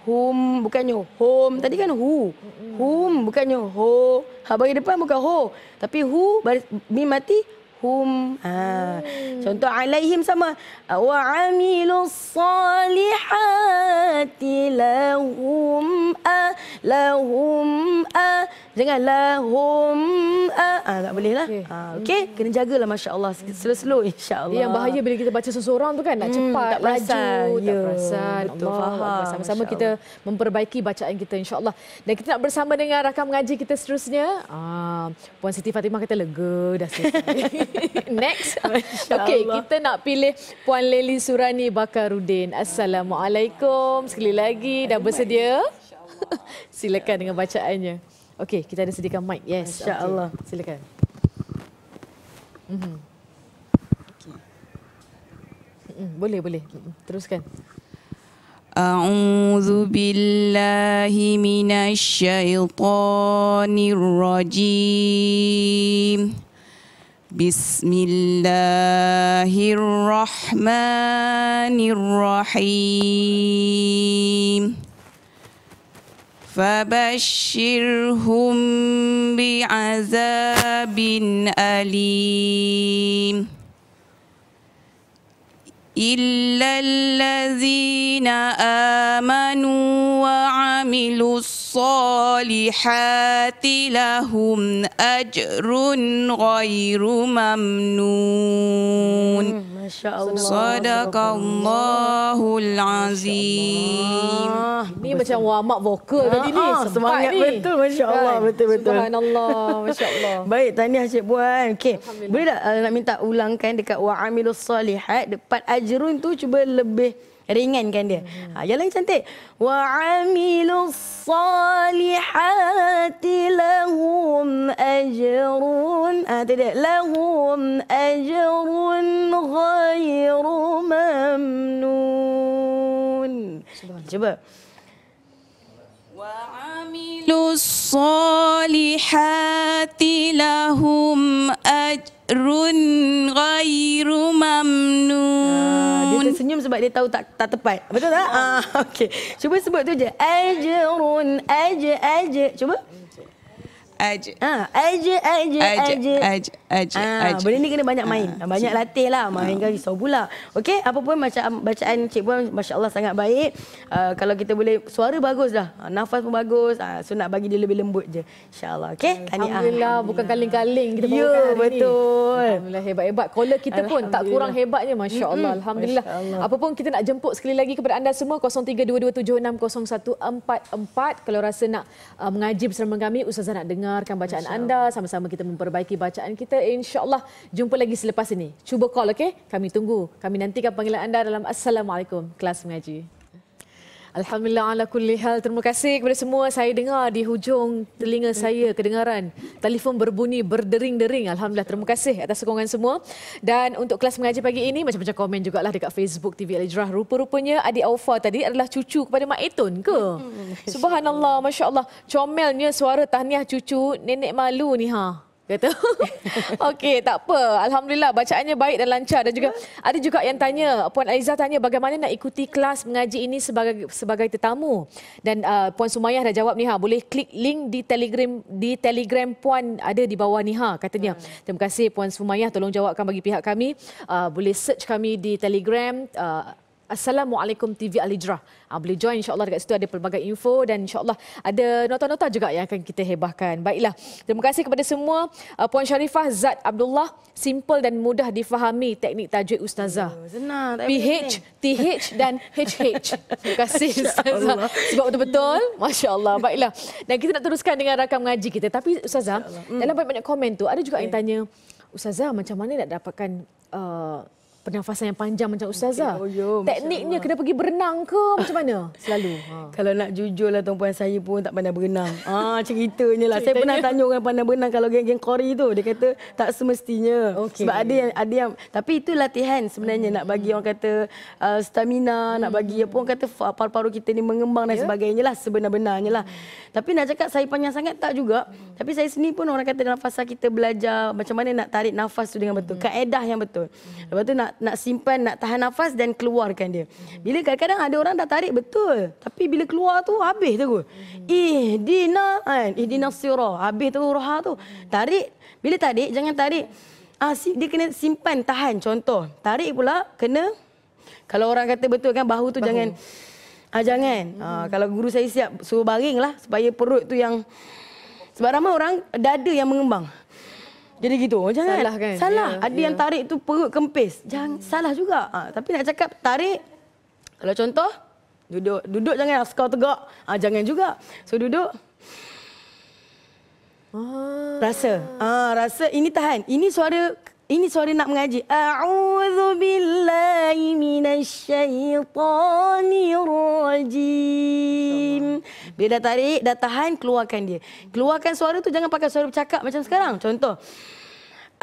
hum bukannya hum tadi kan hu hum bukannya ho ha bagi depan bukan ho tapi hu baris, mim mati hum ha. Ah. hmm. contoh alaihim sama wa amilus salihati lahum a ah, lahum Jangan lahum ah, ah tak boleh lah. Okay. Ah, okay? Kena jagalah Masya Allah. Slow-slow Allah. Yang bahaya bila kita baca seseorang tu kan nak hmm, cepat, tak laju, tak ya, perasan. Betul, Allah, faham. Sama-sama kita memperbaiki bacaan kita insya Allah. Dan kita nak bersama dengan rakan mengaji kita seterusnya. Ah, Puan Siti Fatimah kata lega dah selesai. Next. Okey, kita nak pilih Puan Leli Surani Bakarudin. Assalamualaikum. Sekali lagi dah bersedia. Silakan dengan bacaannya. Okey, kita ada sediakan mic. Yes, insya-Allah. Okay. Silakan. Mhm. Okey. mm boleh, boleh. Teruskan. أعوذ بالله من الشيطان الرجيم بسم فبشرهم بعذاب أليم إلا الذين آمنوا وعملوا الصالحات لهم أجر غير ممنون Masya Allah. Sadaqallahul Azim. Ah, ni macam warm up vokal tadi ni. Ah, ah semangat ni. betul Masya Allah. Betul, betul. Subhanallah. Masya Allah. Baik, tahniah Cik Puan. Okay. Boleh tak eh, nak minta ulangkan dekat wa'amilus salihat. Dapat ajrun tu cuba lebih ringankan dia. Hmm. Ha, yang lain cantik. Wa amilus salihati lahum ajrun. Ah ha, tidak lahum ajrun ghairu mamnun. Cuba. Wa amilus salihati lahum ajrun Run ghairu mamnun. Ah, dia tersenyum sebab dia tahu tak tak tepat. Betul tak? Ah, okey. Cuba sebut tu je. Ajrun, aj, aj. Cuba. Aje, Ha, aje, aje, aje, aje. aj, aj, Ha, benda ni kena banyak main. Ha, banyak latih lah. Main ah. kan risau pula. Okey, apa pun bacaan, bacaan Cik Puan, Masya Allah sangat baik. Uh, kalau kita boleh, suara bagus dah. Uh, nafas pun bagus. Uh, so nak bagi dia lebih lembut je. InsyaAllah, okey? Alhamdulillah, Alhamdulillah, bukan kaleng kaleng kita ya, bawa yeah, hari betul. ni. Alhamdulillah, hebat-hebat. Caller kita pun tak kurang hebatnya, Masya Allah. Mm-hmm. Alhamdulillah. Allah. Apa pun kita nak jemput sekali lagi kepada anda semua, 0322760144. Kalau rasa nak uh, mengaji bersama kami, Ustazah nak dengar mendengarkan bacaan anda sama-sama kita memperbaiki bacaan kita insyaallah jumpa lagi selepas ini cuba call okey kami tunggu kami nantikan panggilan anda dalam assalamualaikum kelas mengaji Alhamdulillah ala kulli hal. Terima kasih kepada semua. Saya dengar di hujung telinga saya kedengaran telefon berbunyi berdering-dering. Alhamdulillah terima kasih atas sokongan semua. Dan untuk kelas mengaji pagi ini macam-macam komen jugalah dekat Facebook TV Al-Ijrah. Rupa-rupanya Adi Aufa tadi adalah cucu kepada Mak Etun ke? Hmm. Subhanallah, masya-Allah. Comelnya suara tahniah cucu nenek malu ni ha kata. Okey, tak apa. Alhamdulillah bacaannya baik dan lancar dan juga ada juga yang tanya, Puan Aiza tanya bagaimana nak ikuti kelas mengaji ini sebagai sebagai tetamu. Dan uh, Puan Sumayah dah jawab ni ha, boleh klik link di Telegram di Telegram Puan ada di bawah ni ha katanya. Hmm. Terima kasih Puan Sumayah tolong jawabkan bagi pihak kami. Uh, boleh search kami di Telegram uh, Assalamualaikum TV Al Hijrah. Ah, boleh join insya-Allah dekat situ ada pelbagai info dan insya-Allah ada nota-nota juga yang akan kita hebahkan. Baiklah. Terima kasih kepada semua ah, Puan Sharifah Zat Abdullah simple dan mudah difahami teknik tajwid ustazah. Oh, senang. PH, TH dan HH. Terima kasih ustazah. Sebab betul-betul. Masya-Allah. Baiklah. Dan kita nak teruskan dengan rakam mengaji kita. Tapi ustazah, hmm. dalam banyak-banyak komen tu ada juga okay. yang tanya Ustazah, macam mana nak dapatkan uh, pernafasan yang panjang macam ustazah. Okay. Oh, ya, Tekniknya kena pergi berenang ke macam mana? Selalu. Ha. Kalau nak jujur lah tuan-puan saya pun tak pandai berenang. Ah ceritanya lah. Saya pernah tanya orang pandai berenang kalau geng-geng Kori tu dia kata tak semestinya. Okay. Sebab ada yang ada yang tapi itu latihan sebenarnya hmm. nak bagi hmm. orang kata uh, stamina, hmm. nak bagi apa orang kata paru-paru kita ni mengembang dan ya. sebagainya lah sebenar-benarnya lah. Hmm. Tapi nak cakap saya panjang sangat tak juga. Hmm. Tapi saya sendiri pun orang kata dalam fasa kita belajar macam mana nak tarik nafas tu dengan betul. Hmm. Kaedah yang betul. Hmm. Lepas tu nak nak simpan, nak tahan nafas dan keluarkan dia. Bila kadang-kadang ada orang dah tarik betul. Tapi bila keluar tu habis tu. Eh, dina kan. Eh, dina sirah. Habis tu roha tu. Tarik. Bila tarik, jangan tarik. Ah, dia kena simpan, tahan. Contoh, tarik pula kena. Kalau orang kata betul kan bahu tu bahu. jangan. Ah, jangan. Ah, hmm. kalau guru saya siap, suruh baring lah. Supaya perut tu yang... Sebab ramai orang dada yang mengembang. Jadi gitu. Oh, jangan. Salah kan? Salah. Yeah, Ada yeah. yang ya. tarik tu perut kempis. Jangan. Hmm. Salah juga. Ha, tapi nak cakap tarik. Kalau contoh. Duduk. Duduk jangan. Skor tegak. Ha, jangan juga. So duduk. Ah. Rasa. ha, rasa. Ini tahan. Ini suara ini suara nak mengaji. A'udzu billahi minasyaitonir rajim. Bila tarik, dah tahan, keluarkan dia. Keluarkan suara tu jangan pakai suara bercakap macam sekarang. Contoh.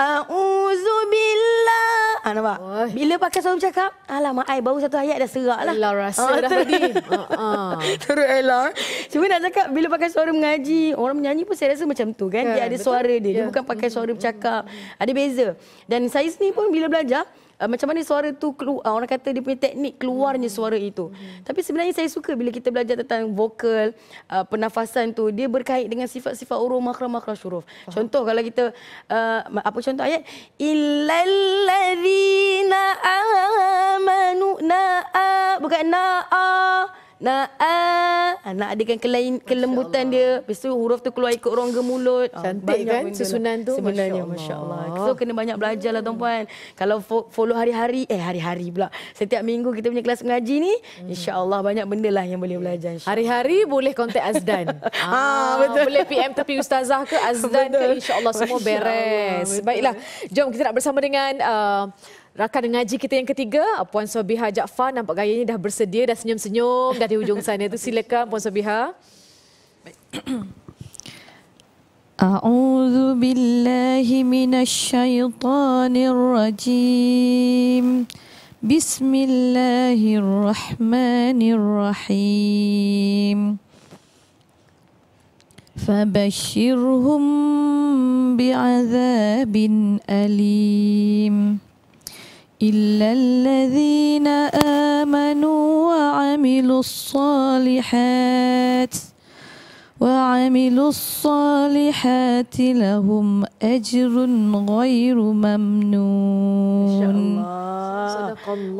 A'udzubillah. Ha nampak? Oh. Bila pakai seorang cakap, alamak ai baru satu ayat dah serak lah. Elah rasa ha, dah tadi. Ah, Terus Elah. Cuma nak cakap, bila pakai suara mengaji, orang menyanyi pun saya rasa macam tu kan. kan dia ada betul? suara dia. Yeah. Dia ya. bukan pakai suara hmm, hmm, bercakap. Hmm. Ada beza. Dan saya sendiri pun bila belajar, uh, macam mana suara tu keluar eh, orang kata dia punya teknik keluarnya hmm. suara itu hmm. tapi sebenarnya saya suka bila kita belajar tentang vokal uh, pernafasan tu dia berkait dengan sifat-sifat urum makram makram syuruf Faham. contoh kalau kita uh, apa contoh ayat illallazina amanu naa bukan naa Naa. Ah. Ha, ah, nak adakan kelain, kelembutan dia. Lepas tu huruf tu keluar ikut rongga mulut. Ah, Cantik kan lah. susunan tu. Sebenarnya. Masya Allah. Masya Allah. So kena banyak belajar lah tuan-puan. Kalau follow hari-hari. Eh hari-hari pula. Setiap minggu kita punya kelas mengaji ni. Hmm. Insya Allah banyak benda lah yang boleh belajar. Hari-hari boleh contact Azdan. ah, ah, betul. Boleh PM tepi ustazah ke Azdan betul. ke. Insya Allah semua beres. Allah, Baiklah. Jom kita nak bersama dengan... Uh, Rakan ngaji kita yang ketiga, Puan Sobiha Jaafar nampak gayanya dah bersedia, dah senyum-senyum dari di hujung sana. Itu silakan Puan Sobiha. A'udzu billahi minasyaitonir rajim. Bismillahirrahmanirrahim. فبشرهم بعذاب alim. إلا الذين آمنوا وعملوا الصالحات وعملوا الصالحات لهم أجر غير ممنون الله.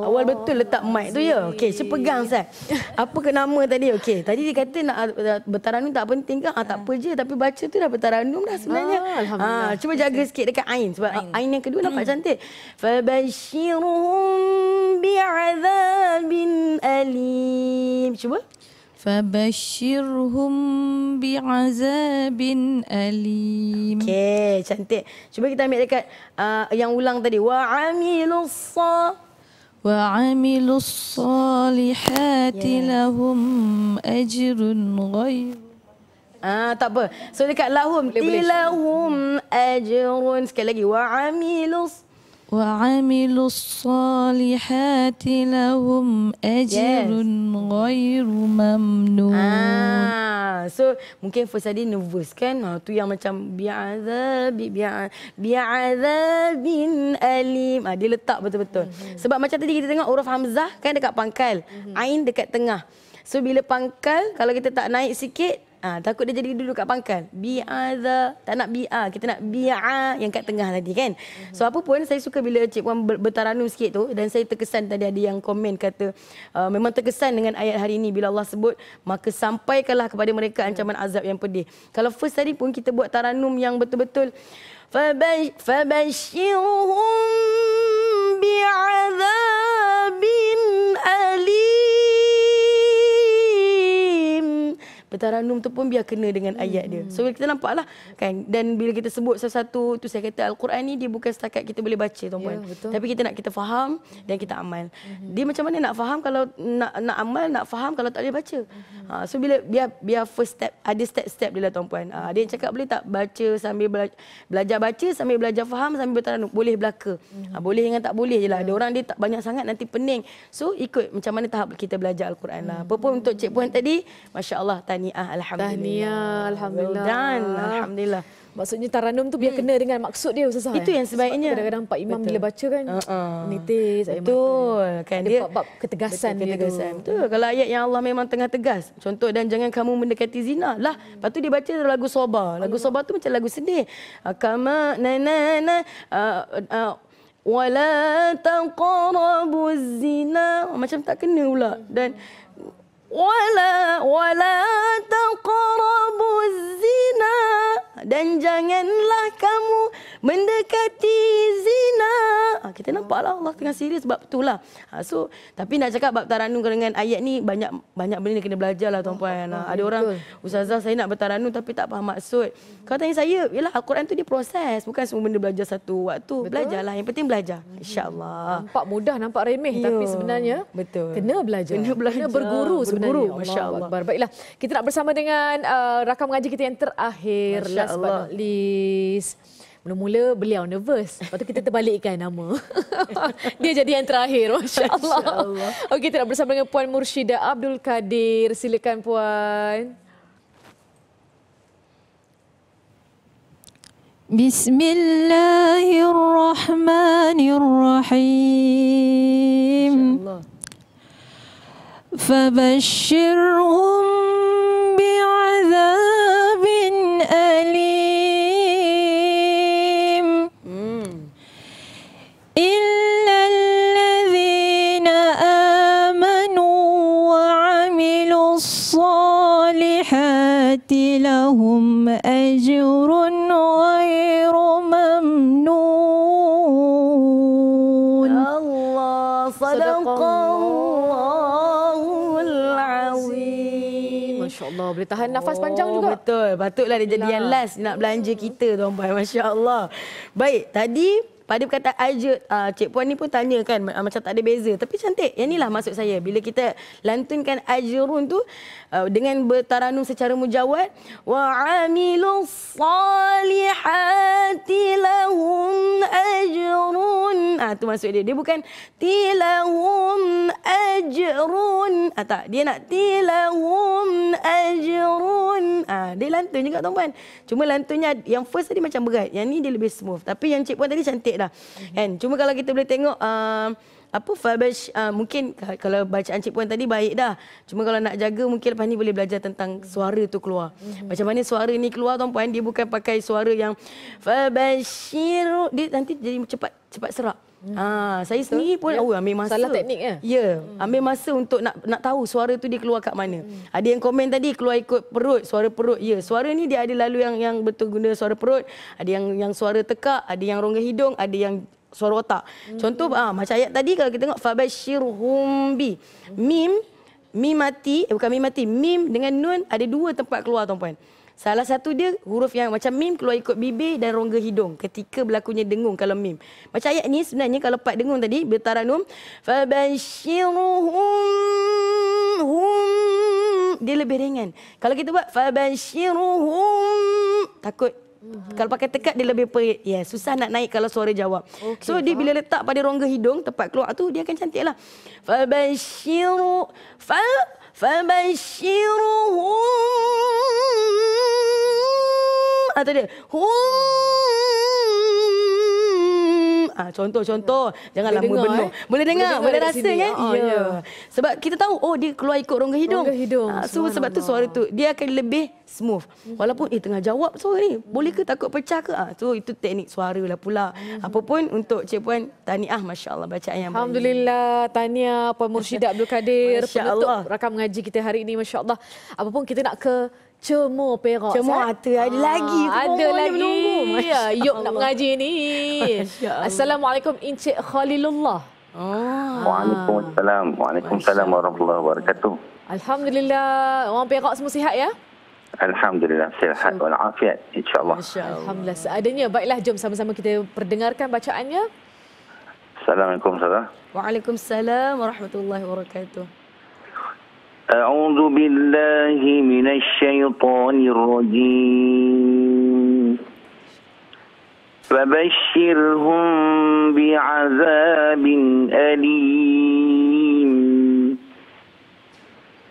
Awal betul letak mic tu ya. Okey, saya pegang saya. Apa ke nama tadi? Okey, tadi dia kata nak eh, bertaranum tak penting ke? Kan? Ah, tak ah. apa je tapi baca tu dah bertaranum dah sebenarnya. Ah, ah, cuma jaga sikit dekat Ain sebab Ain, Ain yang kedua nampak hmm. cantik. Fabashiruhum bi'adzabin alim. Cuba. Fabashirhum bi'azabin alim. Okay, cantik. Cuba kita ambil dekat uh, yang ulang tadi. Wa amilussa. yeah. lahum ajrun ghayr. Ah, tak apa. So dekat lahum. Tilahum ajrun. Sekali lagi. Wa amilussa. وعملوا الصالحات لهم أجر yes. غير ممنون ah, So mungkin first tadi nervous kan ha, Tu yang macam Bi'azabi Bi'azabin alim ha, Dia letak betul-betul mm-hmm. Sebab macam tadi kita tengok Uruf Hamzah kan dekat pangkal mm-hmm. Ain dekat tengah So bila pangkal Kalau kita tak naik sikit ha, takut dia jadi duduk kat pangkal. Bi'aza, tak nak bi'a, kita nak bi'a yang kat tengah tadi kan. Mhm. So apa pun saya suka bila Cik Puan bertaranum sikit tu dan saya terkesan tadi ada yang komen kata uh, memang terkesan dengan ayat hari ini bila Allah sebut maka sampaikanlah kepada mereka ancaman azab yang pedih. Kalau first tadi pun kita buat taranum yang betul-betul fabashshirhum bi'adzabin alim bertaranum tu pun biar kena dengan hmm. ayat dia. So bila kita nampaklah kan dan bila kita sebut sesuatu tu saya kata al-Quran ni dia bukan setakat kita boleh baca tuan-tuan. Ya, Tapi kita nak kita faham dan kita amal. Mm-hmm. Dia macam mana nak faham kalau nak nak amal nak faham kalau tak boleh baca. Mm-hmm. Ha so bila biar biar first step ada step-step dia lah tuan-tuan. Ha, ada yang cakap boleh tak baca sambil belajar, belajar baca sambil belajar faham sambil bertaranum boleh belaka. Mm-hmm. Ha, boleh dengan tak boleh je lah. Yeah. Ada ya. orang dia tak banyak sangat nanti pening. So ikut macam mana tahap kita belajar al-Quran lah. Mm-hmm. Apa pun untuk cik puan tadi masya-Allah tahniah alhamdulillah. Tahniah alhamdulillah. Well done alhamdulillah. Maksudnya taranum tu biar hmm. kena dengan maksud dia Ustazah. Itu eh? yang sebaiknya. kadang-kadang Pak Imam bila baca kan. Uh-uh. Nitis. Betul. Kan ada dia, bab-bab ketegasan, ketegasan dia tu. Betul. Kalau ayat yang Allah memang tengah tegas. Contoh dan jangan kamu mendekati zina. Lah. Hmm. Lepas tu dia baca lagu Soba. Lagu Soba tu macam lagu sedih. Ah, kama na na na. Uh, wala taqrabu zina. Macam tak kena pula. Dan... ولا ولا تقربوا zina dan janganlah kamu mendekati zina. Ha, kita nampaklah Allah tengah serius sebab lah. Ha, ah, so tapi nak cakap bab taranum dengan ayat ni banyak banyak benda kena belajar lah tuan-puan. Ha, ada orang ustazah saya nak bertaranum tapi tak faham maksud. Kata yang saya, ialah Al-Quran tu dia proses bukan semua benda belajar satu waktu. Betul. Belajarlah yang penting belajar. InsyaAllah. Nampak mudah nampak remeh Yo. tapi ya, sebenarnya betul. Kena belajar. Kena, belajar. kena berguru sebenarnya guru Masya Allah. Akbar. Baiklah, kita nak bersama dengan uh, rakan mengaji kita yang terakhir. Masya Last Allah. but Mula-mula beliau nervous. Lepas tu kita terbalikkan nama. Dia jadi yang terakhir. Masya Allah. Allah. Okey, kita nak bersama dengan Puan Murshida Abdul Kadir. Silakan Puan. Bismillahirrahmanirrahim. Masya Allah. فبشرهم بعذاب أليم إلا الذين آمنوا وعملوا الصالحات لهم أجر Kena tahan oh, nafas panjang juga. Betul. Patutlah dia jadi Yalah. yang last nak belanja kita tuan-tuan. Masya Allah. Baik. Tadi... Pada perkataan Ajut, uh, ah, Cik Puan ni pun tanya kan uh, macam tak ada beza. Tapi cantik. Yang inilah maksud saya. Bila kita lantunkan Ajurun tu uh, dengan bertaranum secara mujawat. Wa amilus salihati lahum ajrun. Ah, tu maksud dia. Dia bukan tilahum ajrun. Ah, tak. Dia nak tilahum ajrun. Ah, dia lantun juga tuan-tuan. Cuma lantunnya yang first tadi macam berat. Yang ni dia lebih smooth. Tapi yang cik puan tadi cantik dah. Mm-hmm. Kan? Cuma kalau kita boleh tengok uh, apa Fabish uh, mungkin kalau baca cik puan tadi baik dah. Cuma kalau nak jaga mungkin lepas ni boleh belajar tentang suara tu keluar. Mm-hmm. Macam mana suara ni keluar tuan puan dia bukan pakai suara yang Fabishiru dia nanti jadi cepat cepat serak. Ha, saya Betul? sendiri pun ya. oh, ambil masa. Salah teknik eh? ya? Ya, hmm. ambil masa untuk nak nak tahu suara tu dia keluar kat mana. Hmm. Ada yang komen tadi keluar ikut perut, suara perut. Ya, suara ni dia ada lalu yang yang betul guna suara perut. Ada yang yang suara tekak, ada yang rongga hidung, ada yang suara otak. Hmm. Contoh ah ha, macam ayat tadi kalau kita tengok fabashirhum bi mim mim mati, eh, bukan mim mati, mim dengan nun ada dua tempat keluar tuan-tuan. Salah satu dia huruf yang macam mim keluar ikut bibir dan rongga hidung ketika berlakunya dengung kalau mim. Macam ayat ni sebenarnya kalau part dengung tadi bertaranum fabashiruhum hum dia lebih ringan. Kalau kita buat fabashiruhum takut Mm-hmm. Kalau pakai tekat dia lebih perit. Ya, yeah, susah nak naik kalau suara jawab. Okay, so dia bila letak pada rongga hidung tempat keluar tu dia akan cantiklah. Fabashiru fa فبشره، أتريه؟ ha, contoh-contoh ya. jangan boleh lama dengar, Eh. Boleh dengar, boleh, rasa kan? Ya? Oh, ya. ya. Sebab kita tahu oh dia keluar ikut rongga hidung. Rongga hidung. Ha, so Semana sebab Allah. tu suara tu dia akan lebih smooth. Mhm. Walaupun eh tengah jawab suara ni, boleh ke takut pecah ke? Ah, ha, so itu teknik suara lah pula. Mhm. Apa pun untuk Cik Puan tahniah masya-Allah bacaan yang Alhamdulillah, baik. tahniah Puan Mursyidah Abdul Kadir penutup rakam ngaji kita hari ini masya-Allah. Apa pun kita nak ke Cemur perak. Cemur hati ah, lagi. Ada lagi. Menunggu. Ya, yuk nak mengaji ni. Ya Assalamualaikum Encik Khalilullah. Ah. Waalaikumsalam. Waalaikumsalam warahmatullahi wabarakatuh. Alhamdulillah. Orang perak semua sihat ya? Alhamdulillah. Sihat dan walafiat. InsyaAllah. Alhamdulillah. Seadanya. Baiklah, jom sama-sama kita perdengarkan bacaannya. Assalamualaikum warahmatullahi wabarakatuh. Waalaikumsalam warahmatullahi wabarakatuh. أعوذ بالله من الشيطان الرجيم فبشرهم بعذاب أليم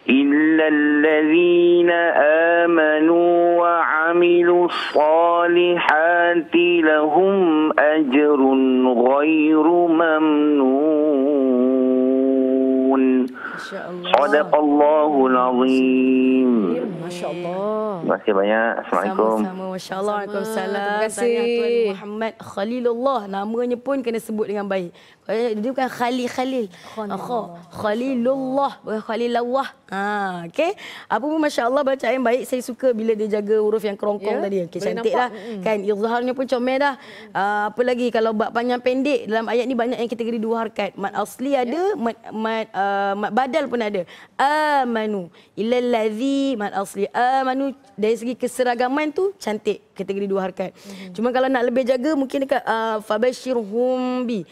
إلا الذين آمنوا وعملوا الصالحات لهم أجر غير ممنون Sadaqallahu al-azim. Masya-Allah. Terima kasih banyak. Assalamualaikum. Sama-sama. Masya-Allah. Waalaikumsalam. Terima kasih. Tuan Muhammad Khalilullah. Namanya pun kena sebut dengan baik. Eh, dia bukan Khalil Khalil. Khalilullah. Bukan oh, Khalilullah. Ha, okay. Apa pun Masya Allah baca yang baik. Saya suka bila dia jaga huruf yang kerongkong yeah. tadi. Okay, cantik lah. Mm. Kan? Izharnya pun comel dah. Uh, apa lagi kalau buat panjang pendek. Dalam ayat ni banyak yang kita kategori dua harkat. Mat asli ada. Yeah. Mat, mat, uh, mat badan Badal pun ada. Amanu. Ilalazi man asli. Amanu dari segi keseragaman tu cantik kategori dua harkat. Hmm. Cuma kalau nak lebih jaga mungkin dekat uh, Fabashirhum bi.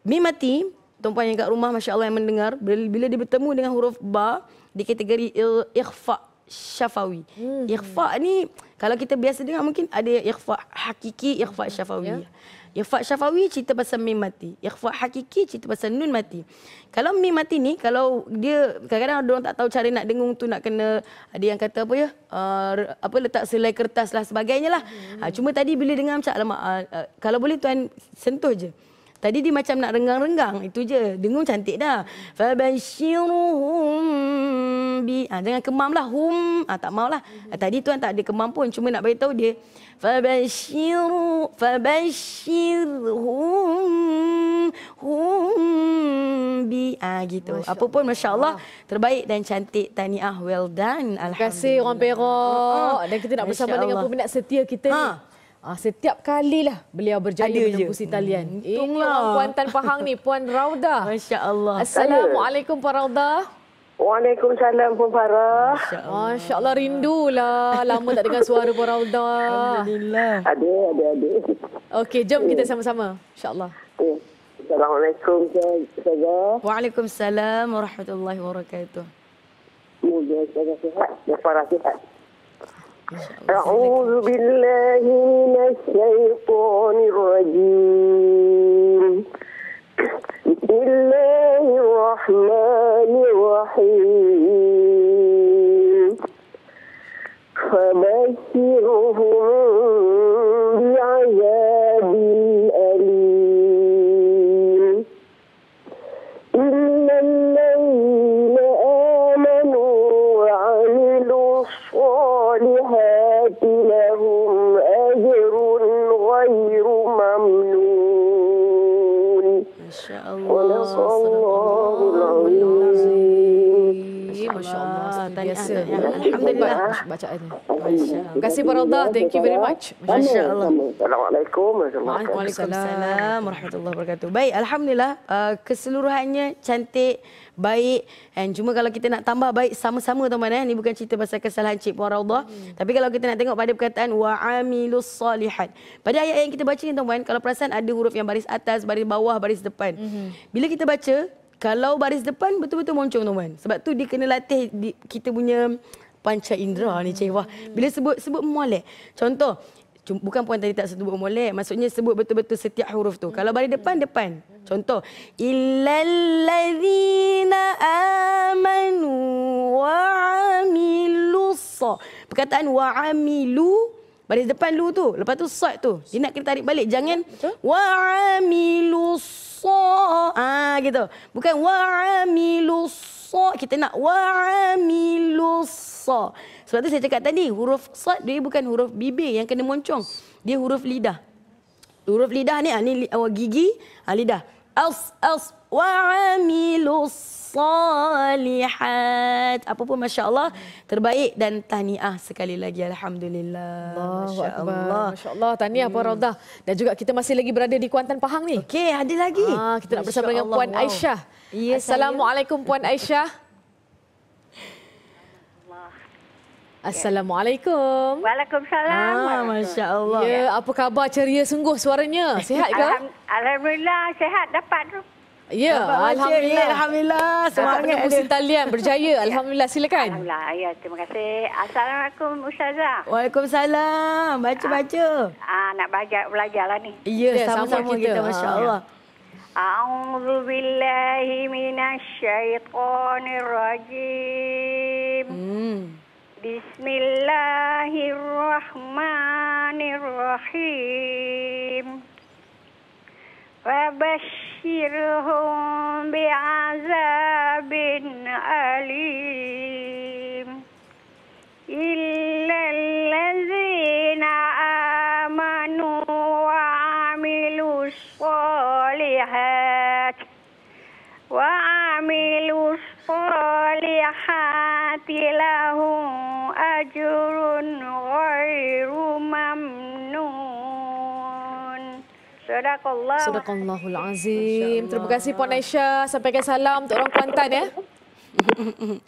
Mimati, tuan-puan yang kat rumah Masya Allah yang mendengar. Bila, bila dia bertemu dengan huruf ba di kategori il, ikhfa syafawi. Hmm. Ikhfa ni kalau kita biasa dengar mungkin ada ikhfa hakiki, ikhfa syafawi. Yeah. Ikhfa' ya, syafawi cerita pasal mim mati. Ikhfa' ya, hakiki cerita pasal nun mati. Kalau mim mati ni, kalau dia kadang-kadang ada orang tak tahu cara nak dengung tu nak kena ada yang kata apa ya, uh, apa letak selai kertas lah sebagainya lah. Hmm. Ha, cuma tadi bila dengar macam, alamak, uh, uh, kalau boleh tuan sentuh je. Tadi dia macam nak renggang-renggang. Itu je. Dengung cantik dah. Fabashiruhum bi. Ha, jangan kemam lah. Hum. Ha, tak mau lah. Ha, tadi tuan tak ada kemam pun. Cuma nak beritahu dia. Fabashiru. Fabashiruhum. Hum. Bi. Ah ha, gitu. Masya Apa pun Masya Allah. Terbaik dan cantik. Tahniah. Well done. Alhamdulillah. Terima kasih orang perak. Oh, oh. Dan kita nak Masya bersama Allah. dengan peminat setia kita ha. ni. Ah ha, setiap kalilah beliau berjaya menembus talian. Hmm. orang eh, lah. puan Tan Pahang ni, puan Rauda. Masya-Allah. Assalamualaikum puan Rauda. Waalaikumsalam Puan Farah. Masya-Allah Masya Allah, rindulah lama tak dengar suara Puan Rauda. Alhamdulillah. Ada ada ada. Okey, jom kita sama-sama. Insya-Allah. Okay. Eh, Assalamualaikum saya. Waalaikumsalam warahmatullahi wabarakatuh. Moga saya sihat, Puan Farah sihat. أعوذ بالله من الشيطان الرجيم بسم الله الرحمن الرحيم فبشرهم بعذاب أليم الصالحات لهم أجر غير ممنون ما شاء الله صدق الله العظيم Masya-Allah. Biasa. Alhamdulillah ini. Terima kasih ah, Puan Rodah. Thank you very much. Masya-Allah. Assalamualaikum warahmatullahi wabarakatuh. Waalaikumsalam warahmatullahi wabarakatuh. Baik, alhamdulillah uh, keseluruhannya cantik, baik. And cuma kalau kita nak tambah baik sama-sama teman eh. Ini bukan cerita pasal kesalahan Cik Puan Rodah. Hmm. Tapi kalau kita nak tengok pada perkataan wa'amilus salihat. Pada ayat yang kita baca ni teman-teman, kalau perasan ada huruf yang baris atas, baris bawah, baris depan. Hmm. Bila kita baca, kalau baris depan betul-betul moncong tuan sebab tu dia kena latih di, kita punya panca indera ni cewah. Hmm. bila sebut sebut molek contoh bukan puan tadi tak sebut molek maksudnya sebut betul-betul setiap huruf tu kalau baris depan depan contoh illallazina amanu wa amilussa perkataan wa amilu baris depan lu tu lepas tu sat tu dia nak kena tarik balik jangan waamilus so ah ha, gitu bukan wa so kita nak wa so sebab tu saya cakap tadi huruf sad dia bukan huruf bibir yang kena moncong dia huruf lidah huruf lidah ni ah ni ah, gigi ah lidah as as wa salihat. Apa pun Masya Allah terbaik dan tahniah sekali lagi. Alhamdulillah. Masya Allah. Masya Allah. Tahniah hmm. Puan Dan juga kita masih lagi berada di Kuantan Pahang ni. Okey, ada lagi. Ah, kita Masya nak bersama Allah. dengan Puan wow. Aisyah. Assalamualaikum Puan Aisyah. Assalamualaikum. Waalaikumsalam. Ah, Masya Allah. Ya, apa khabar ceria sungguh suaranya? Sihat ke? Alhamdulillah, sihat dapat. Ya, Alhamdulillah. Alhamdulillah. Semua orang yang talian berjaya. Ya. Alhamdulillah, silakan. Alhamdulillah. Ya, terima kasih. Assalamualaikum, Ustazah. Waalaikumsalam. Baca-baca. Ah, ah, nak belajar, belajar ni. Ya, ya sama-sama kita. kita. Masya Allah. Ya. A'udhu billahi minasyaitanir rajim. Hmm. Bismillahirrahmanirrahim. فبشرهم بعذاب أليم إلا الذين آمنوا وعملوا الصالحات وعملوا الصالحات لهم أجر غير ممنون Sadaqallah. Sadaqallahul Azim. Terima kasih Puan Aisyah. Sampaikan salam untuk orang Kuantan ya.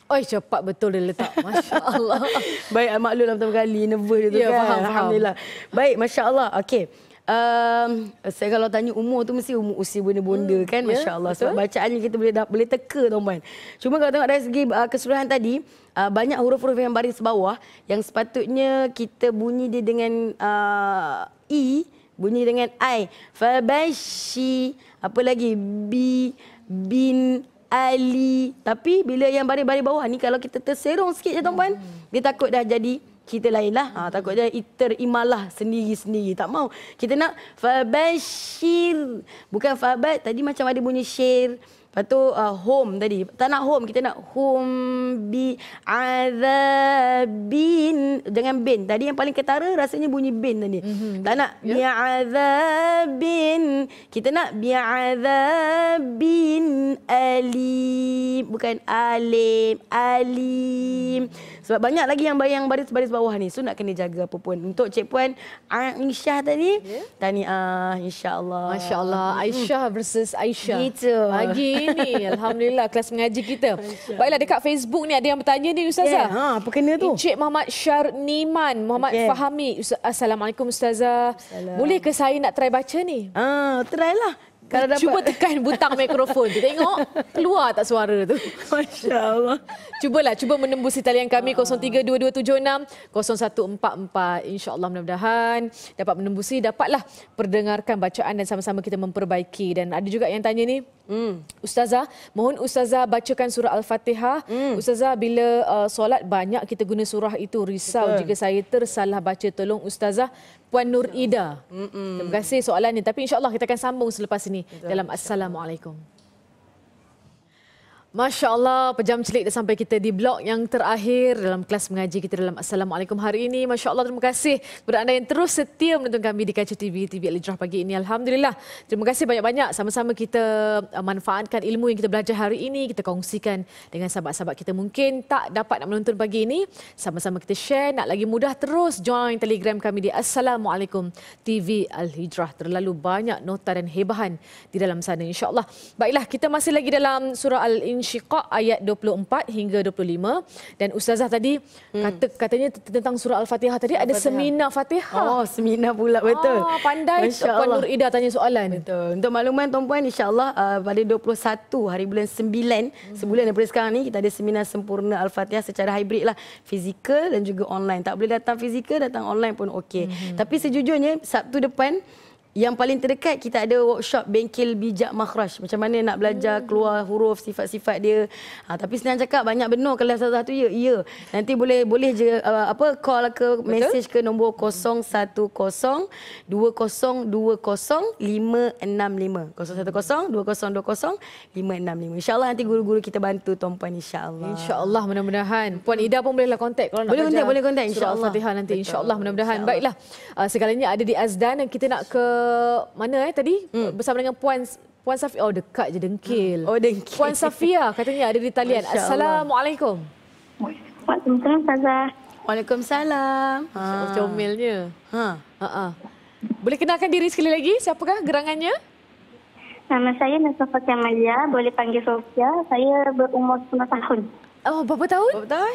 Oi cepat betul dia letak masya-Allah. Baik maklumlah pertama kali nervous dia tu ya, kan. Faham, Alhamdulillah. Baik masya-Allah. Okey. Um, saya kalau tanya umur tu mesti umur usia benda bonda hmm. kan ya, masya-Allah. Yeah, Sebab bacaannya kita boleh boleh teka tuan-tuan. Cuma kalau tengok dari segi uh, keseluruhan tadi uh, banyak huruf-huruf yang baris bawah yang sepatutnya kita bunyi dia dengan uh, E bunyi dengan i fabashi apa lagi B, bin ali tapi bila yang baris-baris bawah ni kalau kita terserong sikit je tuan-tuan hmm. dia takut dah jadi kita lainlah ha, takut dia terimalah sendiri-sendiri tak mau kita nak fabashir bukan fabat tadi macam ada bunyi share Lepas tu uh, home tadi. Tak nak home, kita nak home bi azabin dengan bin. Tadi yang paling ketara rasanya bunyi bin tadi. Mm-hmm. Tak nak ya. bi azabin. Kita nak bi azabin alim. Bukan alim, alim. Mm-hmm. Sebab banyak lagi yang bayang baris-baris bawah ni. So nak kena jaga apa pun. Untuk Cik Puan Aisyah tadi, yeah. Ya. tahniah insya-Allah. Masya-Allah mm. Aisyah versus Aisyah. Gitu. lagi ni alhamdulillah kelas mengaji kita. Baiklah dekat Facebook ni ada yang bertanya ni ustazah. Yeah. Ha, apa kena tu? Encik Muhammad Syar Niman, Muhammad okay. Fahami. Assalamualaikum ustazah. Boleh ke saya nak try baca ni? Ah, ha, try lah. Kalau dapat. Cuba tekan butang mikrofon tu. Tengok keluar tak suara tu. Masya Allah. Cuba lah. cuba menembusi talian kami 0322760144. Insya Allah, mudah-mudahan dapat menembusi. Dapatlah perdengarkan bacaan dan sama-sama kita memperbaiki. Dan ada juga yang tanya ni. Hmm. Ustazah, mohon Ustazah bacakan surah Al-Fatihah. Hmm. Ustazah, bila uh, solat banyak kita guna surah itu. Risau Betul. jika saya tersalah baca. Tolong Ustazah Puan Nur Ida. Terima kasih soalan ini. Tapi insyaAllah kita akan sambung selepas ini dalam Assalamualaikum. Masya Allah, pejam celik dah sampai kita di blok yang terakhir dalam kelas mengaji kita dalam Assalamualaikum hari ini. Masya Allah, terima kasih kepada anda yang terus setia menonton kami di Kacu TV, TV Alidrah pagi ini. Alhamdulillah, terima kasih banyak-banyak. Sama-sama kita uh, manfaatkan ilmu yang kita belajar hari ini, kita kongsikan dengan sahabat-sahabat kita. Mungkin tak dapat nak menonton pagi ini, sama-sama kita share. Nak lagi mudah, terus join telegram kami di Assalamualaikum TV Alidrah. Terlalu banyak nota dan hebahan di dalam sana, insya Allah. Baiklah, kita masih lagi dalam surah al insya Insyiqaq ayat 24 hingga 25 dan ustazah tadi hmm. kata katanya tentang surah Al-Fatihah tadi al ada seminar Fatihah. Oh, seminar pula ah, betul. Ah, pandai Puan Nur Ida tanya soalan. Betul. Untuk makluman tuan-puan insya-Allah uh, pada 21 hari bulan 9 hmm. sebulan daripada sekarang ni kita ada seminar sempurna Al-Fatihah secara hybrid lah fizikal dan juga online. Tak boleh datang fizikal datang online pun okey. Hmm. Tapi sejujurnya Sabtu depan yang paling terdekat kita ada workshop bengkel bijak makhraj. Macam mana nak belajar hmm. keluar huruf, sifat-sifat dia. Ha, tapi senang cakap banyak benar kalau satu-satu ya. Ya. Nanti boleh boleh je uh, apa call ke message ke nombor 0120205650120205665. Insya-Allah nanti guru-guru kita bantu tuan puan insya-Allah. Insya-Allah mudah-mudahan. Puan Ida pun bolehlah contact kalau nak. Boleh contact, boleh contact insya-Allah. Fatihah nanti insya-Allah mudah-mudahan. Insya Baiklah. Uh, segalanya ada di Azdan dan kita nak ke mana eh tadi hmm. bersama dengan puan puan Safia oh dekat je dengkil. Hmm. Oh dengkil. Puan Safia katanya ada di talian. Assalamualaikum. Waalaikumsalam Ustazah. Waalaikumsalam. Ha. Comelnya. Ha. Ha ah. Boleh kenalkan diri sekali lagi siapakah gerangannya? Nama saya Nasofa Kamalia, boleh panggil Sofia. Saya berumur 10 tahun. Oh, berapa tahun? Berapa tahun?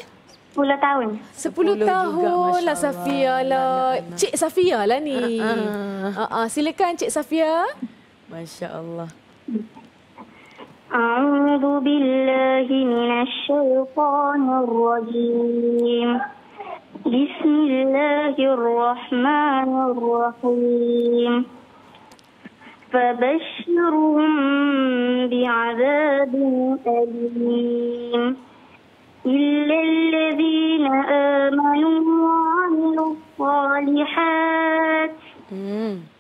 10 tahun. 10, 10 tahun lah Safia lah. Cik Safia lah ni. Uh -uh. Uh -uh. Silakan Cik Safia. Masya Allah. A'udhu billahi minasyaitanir Bismillahirrahmanirrahim. فبشرهم بعذاب أليم إلا الذين آمنوا وعملوا الصالحات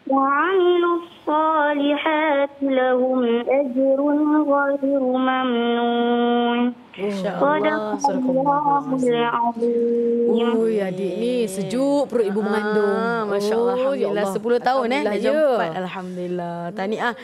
وعملوا الصالحات لهم أجر غير ممنون InsyaAllah oh. ya adik ni sejuk perut ibu ah, mengandung Masya Allah 10 tahun eh Dah jumpa. Alhamdulillah Tahniah ah,